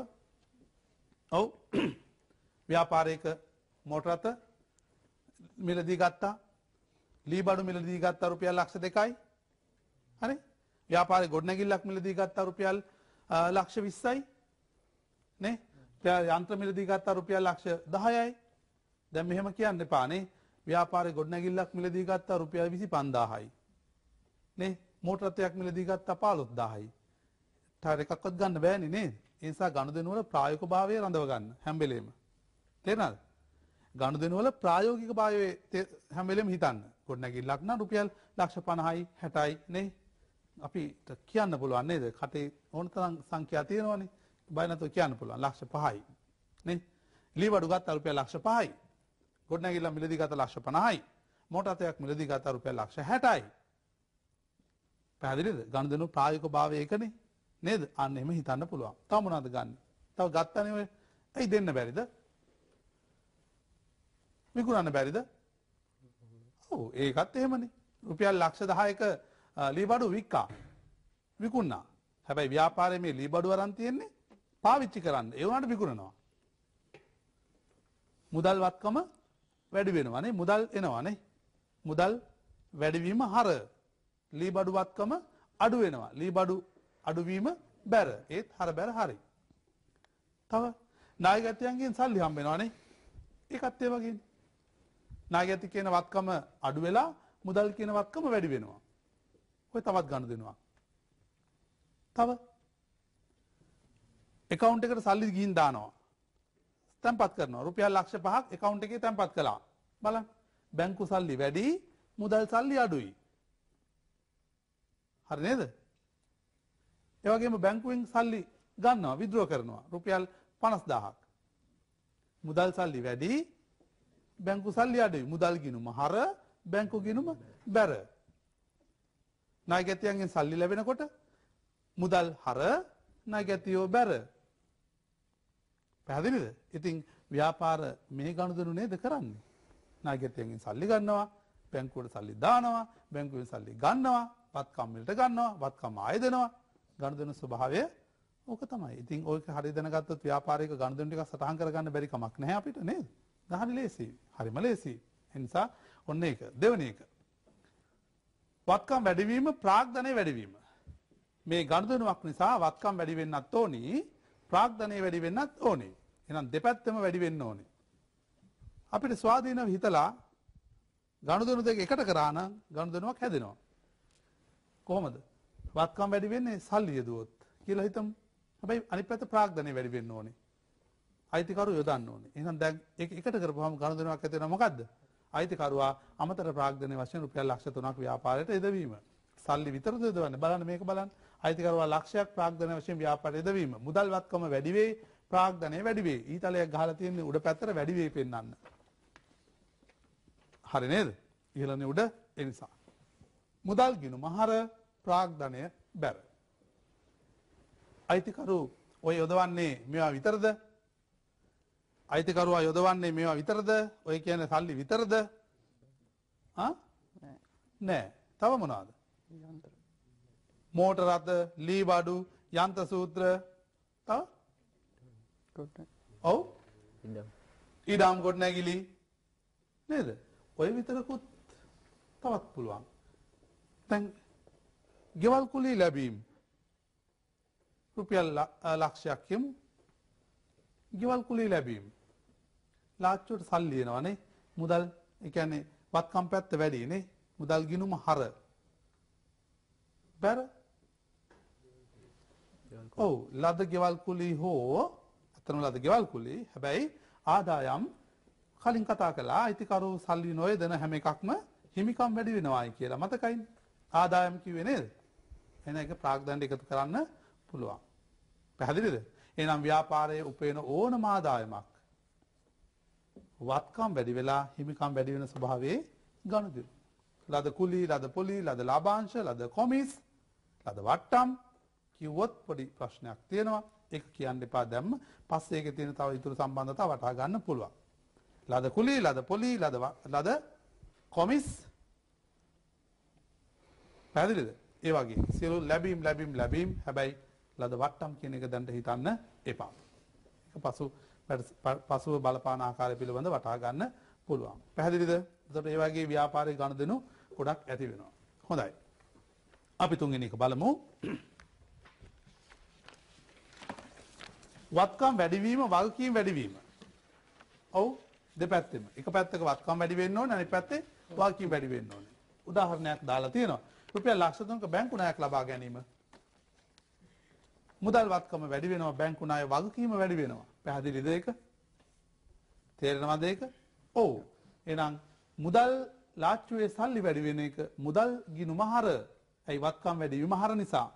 ඔව් <clears throat> ව්‍යාපාරයක මෝටරත මිලදී ගත්තා ලීබඩු මිලදී ගත්ත රුපියල් ලක්ෂ දෙකයි හරි ව්‍යාපාර ගොඩනැගිල්ලක් මිලදී ගත්ත රුපියල් ලක්ෂ විස්සයි නේ යන්ත්‍ර මිලදී ගත්ත රුපියල් ලක්ෂ දහයයි දැම් මෙහෙම කියන්න පානේ ව්‍යාපාර ගොඩනැගිල්ලක් මිලදී ගත්ත රුපියල් විසි පන්දාහයි නේ මෝටරතයක් මිලදී ගත්ත පාලොත් දාහයි ටරකක්කොත් ගන්න බෑනි නේ ඒසා ගණු දෙනුවල ප්‍රායක භාවය රඳවගන්න හැම්බෙලේම තේනල් ගණු දෙනුවල ප්‍රායෝගික භාවය හැම්බෙලෙම හිතන්න ගොඩනැගිල් ලක්න රුපියල් ලක්ෂ පණහයි හැටයි නේ අපි කියන්න පුළුවන්න්නේද කටේ ඕනතරන් සංඛ්‍යා තියෙනවනේ බයනතු කියන්න පුළුවන් ලක්ෂ පහයි නේ ලීවඩුගත් අරුපය ලක්ෂ පහයි ගොඩනැගිල්ල මිලදිගත ලක්ෂ පණහයි මොටතයක් මිලදිගත අරුපය ලක්ෂ හැටයි පැදිලිද ගණදනු ප්‍රායක භාවයකන නේද අන්න එම හිතන්න පුළුවන් තමුණද ගන්න තව ගත්තනව ඇයි දෙන්න බැරිද විකුණන්න බැරිද ඒකත් එහෙමන රුපියල් ලක්ෂ දහයක ලීබඩු වික්කා විකුන්නා හැබැයි ව්‍යාපාරය මේ ලීබඩු වරන් තියෙන්නේ පාවිච්චි කරන්න ඒවාට විකුණනවා. මුදල් වත්කම වැඩි වෙනවනේ මුදල් එනවනේ මුදල් වැඩිවීම හර ලීබඩු වත්කම අඩු වෙනවා ලීබඩු අඩුවීම බැර ඒත් හර බැර හරි. තව නායගතයන්ගෙන් සල්ලි හම්බෙනවානේ ඒකත්තේ වගේ නාගඇති කියන වත්කම අඩු වෙලා මුදල් කියන වත්කම වැඩි වෙනවා. ඔය තවත් ගණ දෙෙනවා. තව එකකවන්් එකට සල්ලි ගීන් දානවා. තැන්පත් කරන රුපියල් ලක්ෂ පහක් එකකවන්් එකේ තැන්පත් කලා බල බැංකු සල්ලි වැඩි මුදල් සල්ලි අඩුයි. හරිනේද ඒවගේම බැංකුවෙන් සල්ලි ගන්නවා විද්‍රෝ කරනවා රුපියල් පනස් දාහක්. මුදල් සල්ලි වැඩි බැංකු සල්ලි අඩේ මුදල් ගිනුම හර බැංකු ගිනුම බැර. නායගැතියන්ගෙන් සල්ලි ලැබෙනකොට මුදල් හර නයගැතියෝ බැර. පැදිලිද ඉතිං ව්‍යාපාර මේ ගණුදනු නේද කරන්නේ. නාගැතියන්ගෙන් සල්ලි ගන්නවා පැංකුවට සල්ලි දානවා බැංකුවෙන් සල්ලි ගන්නවා පත්කම්මිලට ගන්නවා වත්කම් ආයදනවා ගණදන ස්වභාවය ඕක තමයි ඉතින් ඕක හරි දැනගත්තත් ව්‍යාපාරික ගණදනටික සටහන් කරගන්න බැරිකමක් නැහැ අපිට නේද දහනි ලේසිී. හරිම ලේසි. එනිසා ඔන්න ඒක දෙවන එක. වත්කම් වැඩිවීම ප්‍රාග්ධනය වැඩිවීම. මේ ගණදනුවක් නිසා වත්කම් වැඩිවෙන්නත් ඕනි ප්‍රාග්ධනය වැඩිවෙන්නත් ඕනේ එනම් දෙපැත්තම වැඩිවෙන්න ඕනේ. අපිට ස්වාධීනව හිතලා ගණුදනු දෙක එකට කරාන ගණුදනුවක් හැදෙනවා. කොහොමද වත්කම් වැඩිවෙන්නේ සල්ලිය දුවොත් කියලා හිතම් හැබයි අනි පැත ප්‍රාග්ධනය වැඩිවෙන්න ඕනේ අයිතිකරු යොදන්න ඕනේ. එහෙනම් දැන් ඒක එකට කරපුවාම ගනුදෙනුවක් ඇති වෙනවා මොකද්ද? අයිතිකරුවා අමතර ප්‍රාග්ධනය වශයෙන් රුපියල් ලක්ෂ 3ක් ව්‍යාපාරයට එදවීම. සල්ලි විතරද යොදවන්නේ? බලන්න මේක බලන්න. අයිතිකරුවා ලක්ෂයක් ප්‍රාග්ධනය වශයෙන් ව්‍යාපාරයට එදවීම. මුදල් වත්කම වැඩි වෙයි, ප්‍රාග්ධනය වැඩි වෙයි. ඊතලයක් ගහලා තියෙන්නේ උඩ පැත්තට වැඩි වෙයි පෙන්වන්න. හරි නේද? ඉහළනේ උඩ ඒ නිසා. මුදල් ගිණුම හර ප්‍රාග්ධනය බැර. අයිතිකරු ඔය යොදවන්නේ මෙවා විතරද අයිතිකරුවා යොදවන්නේ මේවා විතරද ඔය කියන සල්ලි විතරද නෑ තව මොනාද මෝට රත ලීබඩු යන්ත සූත්‍ර ඔව් ඉඩම් ගොඩ නැගිලි නේද ඔය විතරකුත් තවත් පුළුවන් තැන් ගෙවල් කුලී ලැබීම් රුපියල් ලක්ෂයක්යමු ගෙවල් කුලී ලැබීම ලාච්චුවට සල්ලි එනවනේ. මුදල් ඒ කියන්නේ වත්කම් පැත්ත වැඩි නේ. මුදල් ගිණුම හර. බැර ඔව් ලද ගෙවල් කුලි හෝ අතන ලද ගෙවල් කුලි හැබැයි ආදායම් කලින් කතා කළා අයිතිකරු සල්ලි නොයදෙන හැම එකක්ම හිමිකම් වැඩි වෙනවායි කියලා මතකයි ආදායම් කිව්වේ නේද එන එක ප්‍රාග්දණ්ඩ එකතු කරන්න පුළුවන් පැහැදිලිද එහෙනම් ව්‍යාපාරයේ උපයන ඕනම ආදායමක් වත්කම් වැඩි වෙලා හිමිකම් වැඩි වෙන ස්වභාවේ ගනුදෙනු. ලද කුලි, ලද පොලි, ලද ලාභාංශ, ලද කොමිස්, ලද වට්ටම් කිව්වොත් පොඩි ප්‍රශ්නයක් තියෙනවා. ඒක කියන්න එපා දැම්ම. පස්සේ ඒකේ තියෙන තව ඊතුරු සම්බන්ධතා වටහා ගන්න පුළුවන්. ලද කුලි, ලද පොලි, ලද ලද කොමිස් පැහැදිලිද? ඒ වගේ සියලු ලැබීම් ලැබීම් ලැබීම් හැබැයි ලද වට්ටම් කියන එක දැන්ට හිතන්න එපා. ඒක පසු පසුව බලපාන ආකාරය පිළිබඳ වටා ගන්න පුළුවන්. පැහැදිලිද? එතකොට මේ වගේ ව්‍යාපාරේ ගනුදෙනු ගොඩක් ඇති වෙනවා. හොඳයි. අපි තුන්වෙනි එක බලමු. වත්කම් වැඩිවීම වගකීම් වැඩිවීම. ඔව් දෙපැත්තෙම. එක පැත්තක වත්කම් වැඩි වෙන්න ඕනේ අනිත් පැත්තේ වගකීම් වැඩි වෙන්න ඕනේ. උදාහරණයක් දාලා තියෙනවා. රුපියල් ලක්ෂ 3ක බැංකු ණයක් ලබා ගැනීම. මුදල් වත්කම වැඩි වෙනවා බැංකු ණය වගකීම වැඩි වෙනවා. පැහැදිලිද ඒක? තේරෙනවද ඒක? ඔව්. එහෙනම් මුදල් ලාච්චුවේ සල්ලි වැඩි වෙන එක මුදල් ගිණුම හර. ඇයි වත්කම් වැඩි වීම හර නිසා.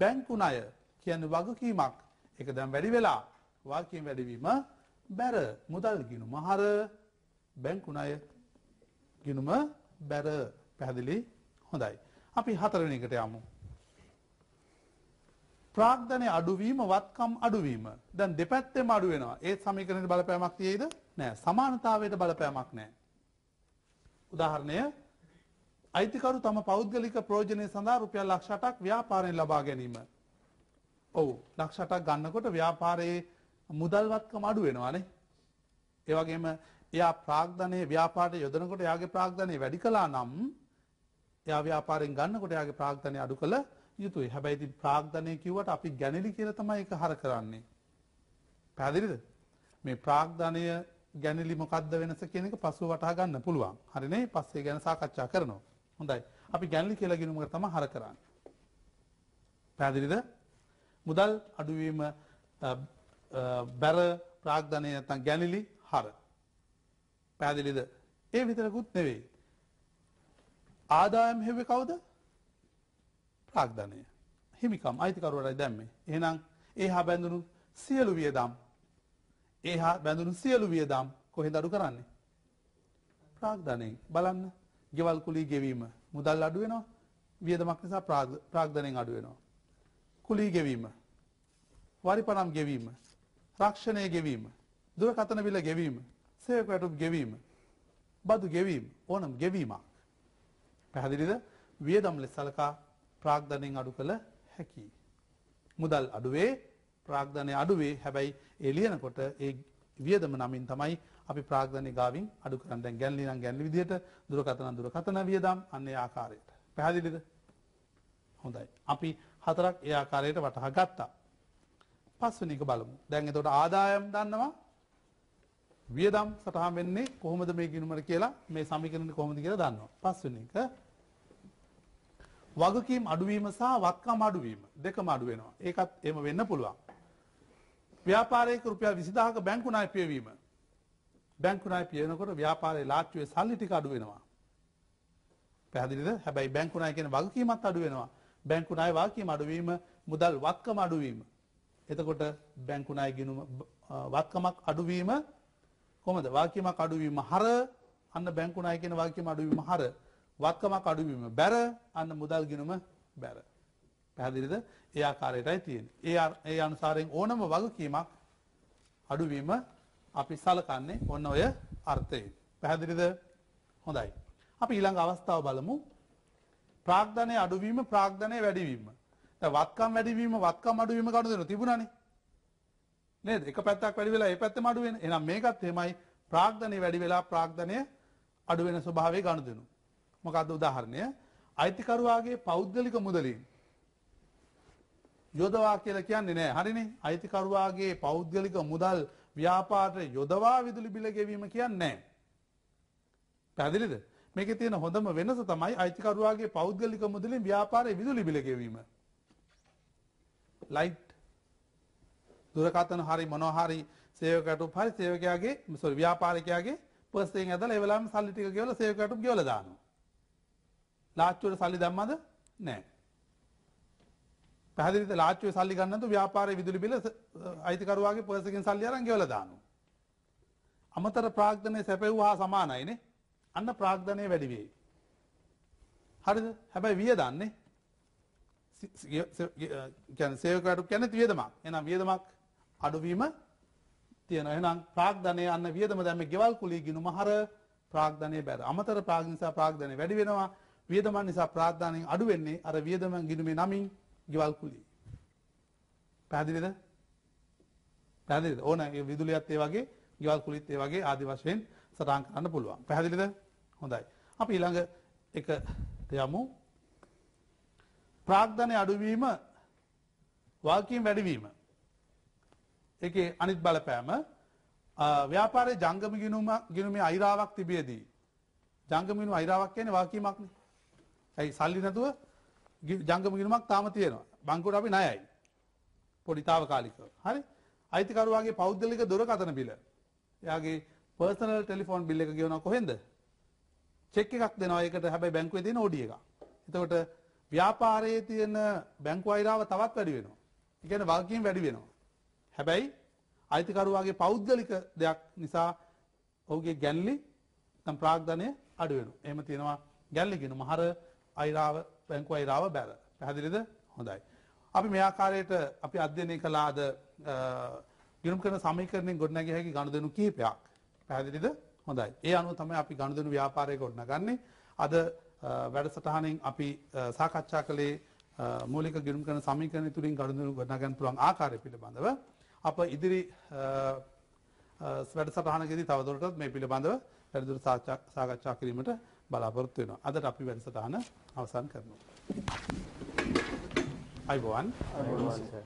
බැංකු ණය කියන්නේ වගකීමක්. ඒක දැන් වැඩි වෙලා වාක්‍යයෙන් වැඩිවීම බැර මුදල් ගිණුම හර බැංකු ණය ගිණුම බැර පැහැදිලි හොඳයි. අපි හතරවෙනි එකට යමු. ප්‍රාග්ධනය අඩුවීම වත්කම් අඩුවීම දැන් දෙපැත්තෙම අඩු වෙනවා ඒ සමීකරණයට බලපෑමක් තියෙයිද නෑ සමානතාවයට බලපෑමක් නෑ උදාහරණය අයිතිකරු තම පෞද්ගලික ප්‍රෝජනය සඳහා රුපියල් ලක්ෂ 8ක් ව්‍යාපාරයෙන් ලබා ගැනීම ඔව් ලක්ෂ 8ක් ගන්නකොට ව්‍යාපාරයේ මුදල්වත්කම අඩු වෙනවානේ ඒ වගේම එයා ප්‍රාග්ධනයේ ව්‍යාපාරයට යොදනකොට එයාගේ ප්‍රාග්ධනය වැඩි කළා නම් එයා ව්‍යාපාරයෙන් ගන්නකොට එයාගේ ප්‍රාග්ධනය අඩු කළා යුතුයි. හැබැයි ඉතින් ප්‍රාග්ධනය කිව්වට අපි ගැනලි කියලා තමයි ඒක හර කරන්නේ. පැහැදිලිද? මේ ප්‍රාග්ධනය ගැනලි මොකද්ද වෙනස කියන එක පස්ව වටහා ගන්න පුළුවන්. හරිනේ? පස්සේ ගැන සාකච්ඡා කරනවා. හොඳයි. අපි ගැනලි කියලා ගිනුම කර තමයි හර කරන්නේ. පැහැදිලිද? මුදල් අඩුවීම බැර ප්‍රාග්ධනය නැත්නම් ගැනලි හර. පැහැදිලිද? ඒ විතරකුත් නෙවෙයි. ආදායම් හෙව්වේ කවුද? තාක්ධනය. හිමිකම් අයිතිකරුවටයි දැම්මේ. එහනම් ඒහා බැඳුණු සියලු වියදම්. ඒහා බැඳුණු සියලු වියදම් කොහෙ දරු කරන්නේ. ප්‍රාග්ධනයෙන් බලන්න ගෙවල් කුලී ගෙවීම මුදල් අඩුවෙනවා වියදමක් නිසා ප්‍රාග්ධනයෙන් අඩුවෙනවා. කුලී ගෙවීම. වරි පනම් ගෙවීම. රක්ෂණය ගෙවීම. දුරකතන බිල ගෙවීම. සේක වැටුම් ගෙවීම. බදු ගෙවීම ඕනම් ගෙවීමක්. පැහැදිලිද වියදම් ලෙස් සලකා ප්‍රාග්ධනයෙන් අඩු කළ හැකි. මුදල් අඩුවේ ප්‍රාග්ධනය අඩුවේ හැබැයි එලියනකොට ඒ වියදම නමින් තමයි අපි ප්‍රාග්ධනය ගාවින් අඩු කරන්න ගැල්ලිනම් ගැල්ලි විදිහට දුරකතන දුරකතන වියදම් අන්නේ ආකාරයට. පැහැදිලිද හොඳයි. අපි හතරක් ඒ ආකාරයට වටහා ගත්තා. පස්වනික බලමු දැන් එතොට ආදායම් දන්නවා වියදම් සටහන් වෙන්නේ කොහොමද මේ ගිනුමට කියලා මේ සමිකරණ කොහොමද කියලා දන්නවා. පස්වනික වගකීම් අඩුවීම සහ වත්කම් අඩුවීම දෙකම අඩු වෙනවා. ඒකත් එහෙම වෙන්න පුළුවන්. ව්‍යාපාරයක රුපියල් 20000ක බැංකු ණය පියවීම. බැංකු ණය පියනකොට ව්‍යාපාරයේ ලාච්චුවේ සල්ලි ටික අඩු වෙනවා. පැහැදිලිද? හැබැයි බැංකු ණය කියන වගකීමත් අඩු වෙනවා. බැංකු ණය වගකීම අඩුවීම මුදල් වත්කම අඩුවීම. එතකොට බැංකු ණය ගිණුම වත්කමක් අඩුවීම කොහොමද? වගකීමක් අඩුවීම හර අන්න බැංකු ණය කියන වගකීම අඩුවීම හර වත්කමක් අඩුවීම බැර අන්න මුදල් ගෙනුම බැර. පැහැදිරිද ඒ ආකාරයටයි තියෙන. ඒ අනුසාරයෙන් ඕනම වගකීමක් අඩුවීම අපි සලකන්නේ ඔන්න ඔය අර්ථයෙන්. පැහැදිරිද හොඳයි. අපි ඊළඟ අවස්ථාව බලමු ප්‍රාග්ධනය අඩුවීම ප්‍රාග්ධනය වැඩිවීම. වත්කම් වැඩිවීම වත්කම් අඩුවීම කඩුදෙන තිබුණනි නේද එක පැත්තක් වැඩි වෙලා ඒ පැත්තම අඩුවෙන එනම් මේකත් එහෙමයි ප්‍රාග්ධනය වැඩි වෙලා ප්‍රාග්ධනය අඩුවෙන ස්වභාවය ගනුදෙනු. මොකක්ද උදාහරණය අයිතිකරුවාගේ පෞද්ගලික මුදලින් යොදවා කියලා කියන්නේ නෑ හරිනේ අයිතිකරුවාගේ පෞද්ගලික මුදල් ව්‍යාපාරයට යොදවා විදුලි බිල ගෙවීම කියන්නේ නෑ පැහැදිලිද මේකේ තියෙන හොඳම වෙනස තමයි අයිතිකරුවාගේ පෞද්ගලික මුදලින් ව්‍යාපාරයේ විදුලි බිල ගෙවීම ලයිට් දුරකථන හරි මොනවා හරි සේවකයටු හරි සේවකයාගේ සෝරි ව්‍යාපාරිකයාගේ පර්සයෙන් ඇදලා ඒ වෙලාවෙම සල්ලි ටික ගෙවලා සේවකයටු ගෙවලා දානවා ලාච්චුවට සල්ලි දැම්මද නෑ. පැහදිලි ලාච්චුව සල්ලි ගන්නතු ව්‍යාපාරය විදුලි බිල අයිතිකරුවාගේ පොසකින් සල්ලි අරන් ගෙවල දානු. අමතර ප්‍රාග්ධනය සැපැව් හා සමානයිනේ අන්න ප්‍රාග්ධනය වැඩිවේ. හරිද හැබැයි විය දන්නේ සේවකටු කැනැති වියදමක් එනම් වියදමක් අඩුවීම තියෙන එනම් ප්‍රාග්ධනය අන්න වියදම දැම ගෙවල් කුලි ගිනු මහර ප්‍රාග්ධනය බැර අමතර ප්‍රාග්නිසා ප්‍රාග්ධනය වැඩි වෙනවා වියදමන් නිසා ප්‍රාධානයෙන් අඩු වෙන්නේ අර වියදමන් ගිනුමේ නමින් ගෙවල් කුලි. පැහැදිලිද? පැහැදිලිද? ඕන විදුලියත් ඒ වගේ ගෙවල් කුලිත් ඒ වගේ ආදි වශයෙන් සටහන් කරන්න පුළුවන්. පැහැදිලිද? හොඳයි. අපි ඊළඟ එක යමු. ප්‍රාග්ධනය අඩුවීම වාකීම් වැඩිවීම. ඒකේ අනිත් බලපෑම ව්‍යාපාරයේ ජංගම ගිනුම ගිනුමේ අයිරාවක් තිබියදී ජංගම ගිනුම අයිරාවක් කියන්නේ වාකීමක්නේ. ඇයි සල්ලි නැතුව ජංගම ගිනුමක් තාම තියෙනවා. බංකුවට අපි ණයයි. පොඩි తాවකාලිකව. හරි? අයිතිකරුවාගේ පෞද්ගලික දුරකථන බිල. එයාගේ පර්සනල් ටෙලිෆෝන් බිල් එක ගෙවනවා කොහෙන්ද? චෙක් එකක් දෙනවා. ඒකට හැබැයි බැංකුවේ දෙන OD එක. එතකොට ව්‍යාපාරයේ තියෙන බැංකු අයිරාව තවත් වැඩි වෙනවා. ඒ කියන්නේ වගකීම් වැඩි වෙනවා. හැබැයි අයිතිකරුවාගේ පෞද්ගලික දෙයක් නිසා ඔහුගේ ගැන්ලි නැත්නම් ප්‍රාග්ධනය අඩු වෙනවා. එහෙම තියෙනවා ගැල්ලි කියන මහර අයිරාව පැංකු අයිරාව බැර පැහදිලිද හොඳයි. අපි මෙයාකාරයට අපි අධ්‍යනය කලාද ගිරුම් කරන සමීකරණය ගොඩනැග හැකි ගණුදනු කීපයක් පැහදිලිද හොඳයි ඒ අනුව තමයි අපි ගණුදනු ව්‍යාපාරය ගොඩනගන්නේ අද වැඩසටහනෙන් අපි සාකච්ඡා කළේ මූලික ගිරුම් කරන සමීකරණය තුළින් ගණුදනු ගොඩනගන්න පුළුවන් ආකාරය පිළිබඳව අප ඉදිරි වැඩ සටහනකෙදී තවදුරටත් මේ පිළිබඳව වැඩදුර සාකච්ඡා කිරීමට බලාපොරොත්තු වෙනවා. අදට අපි වැඩසටහන අවසන් කරනවා. අයිබෝන් අයිබෝන් සර්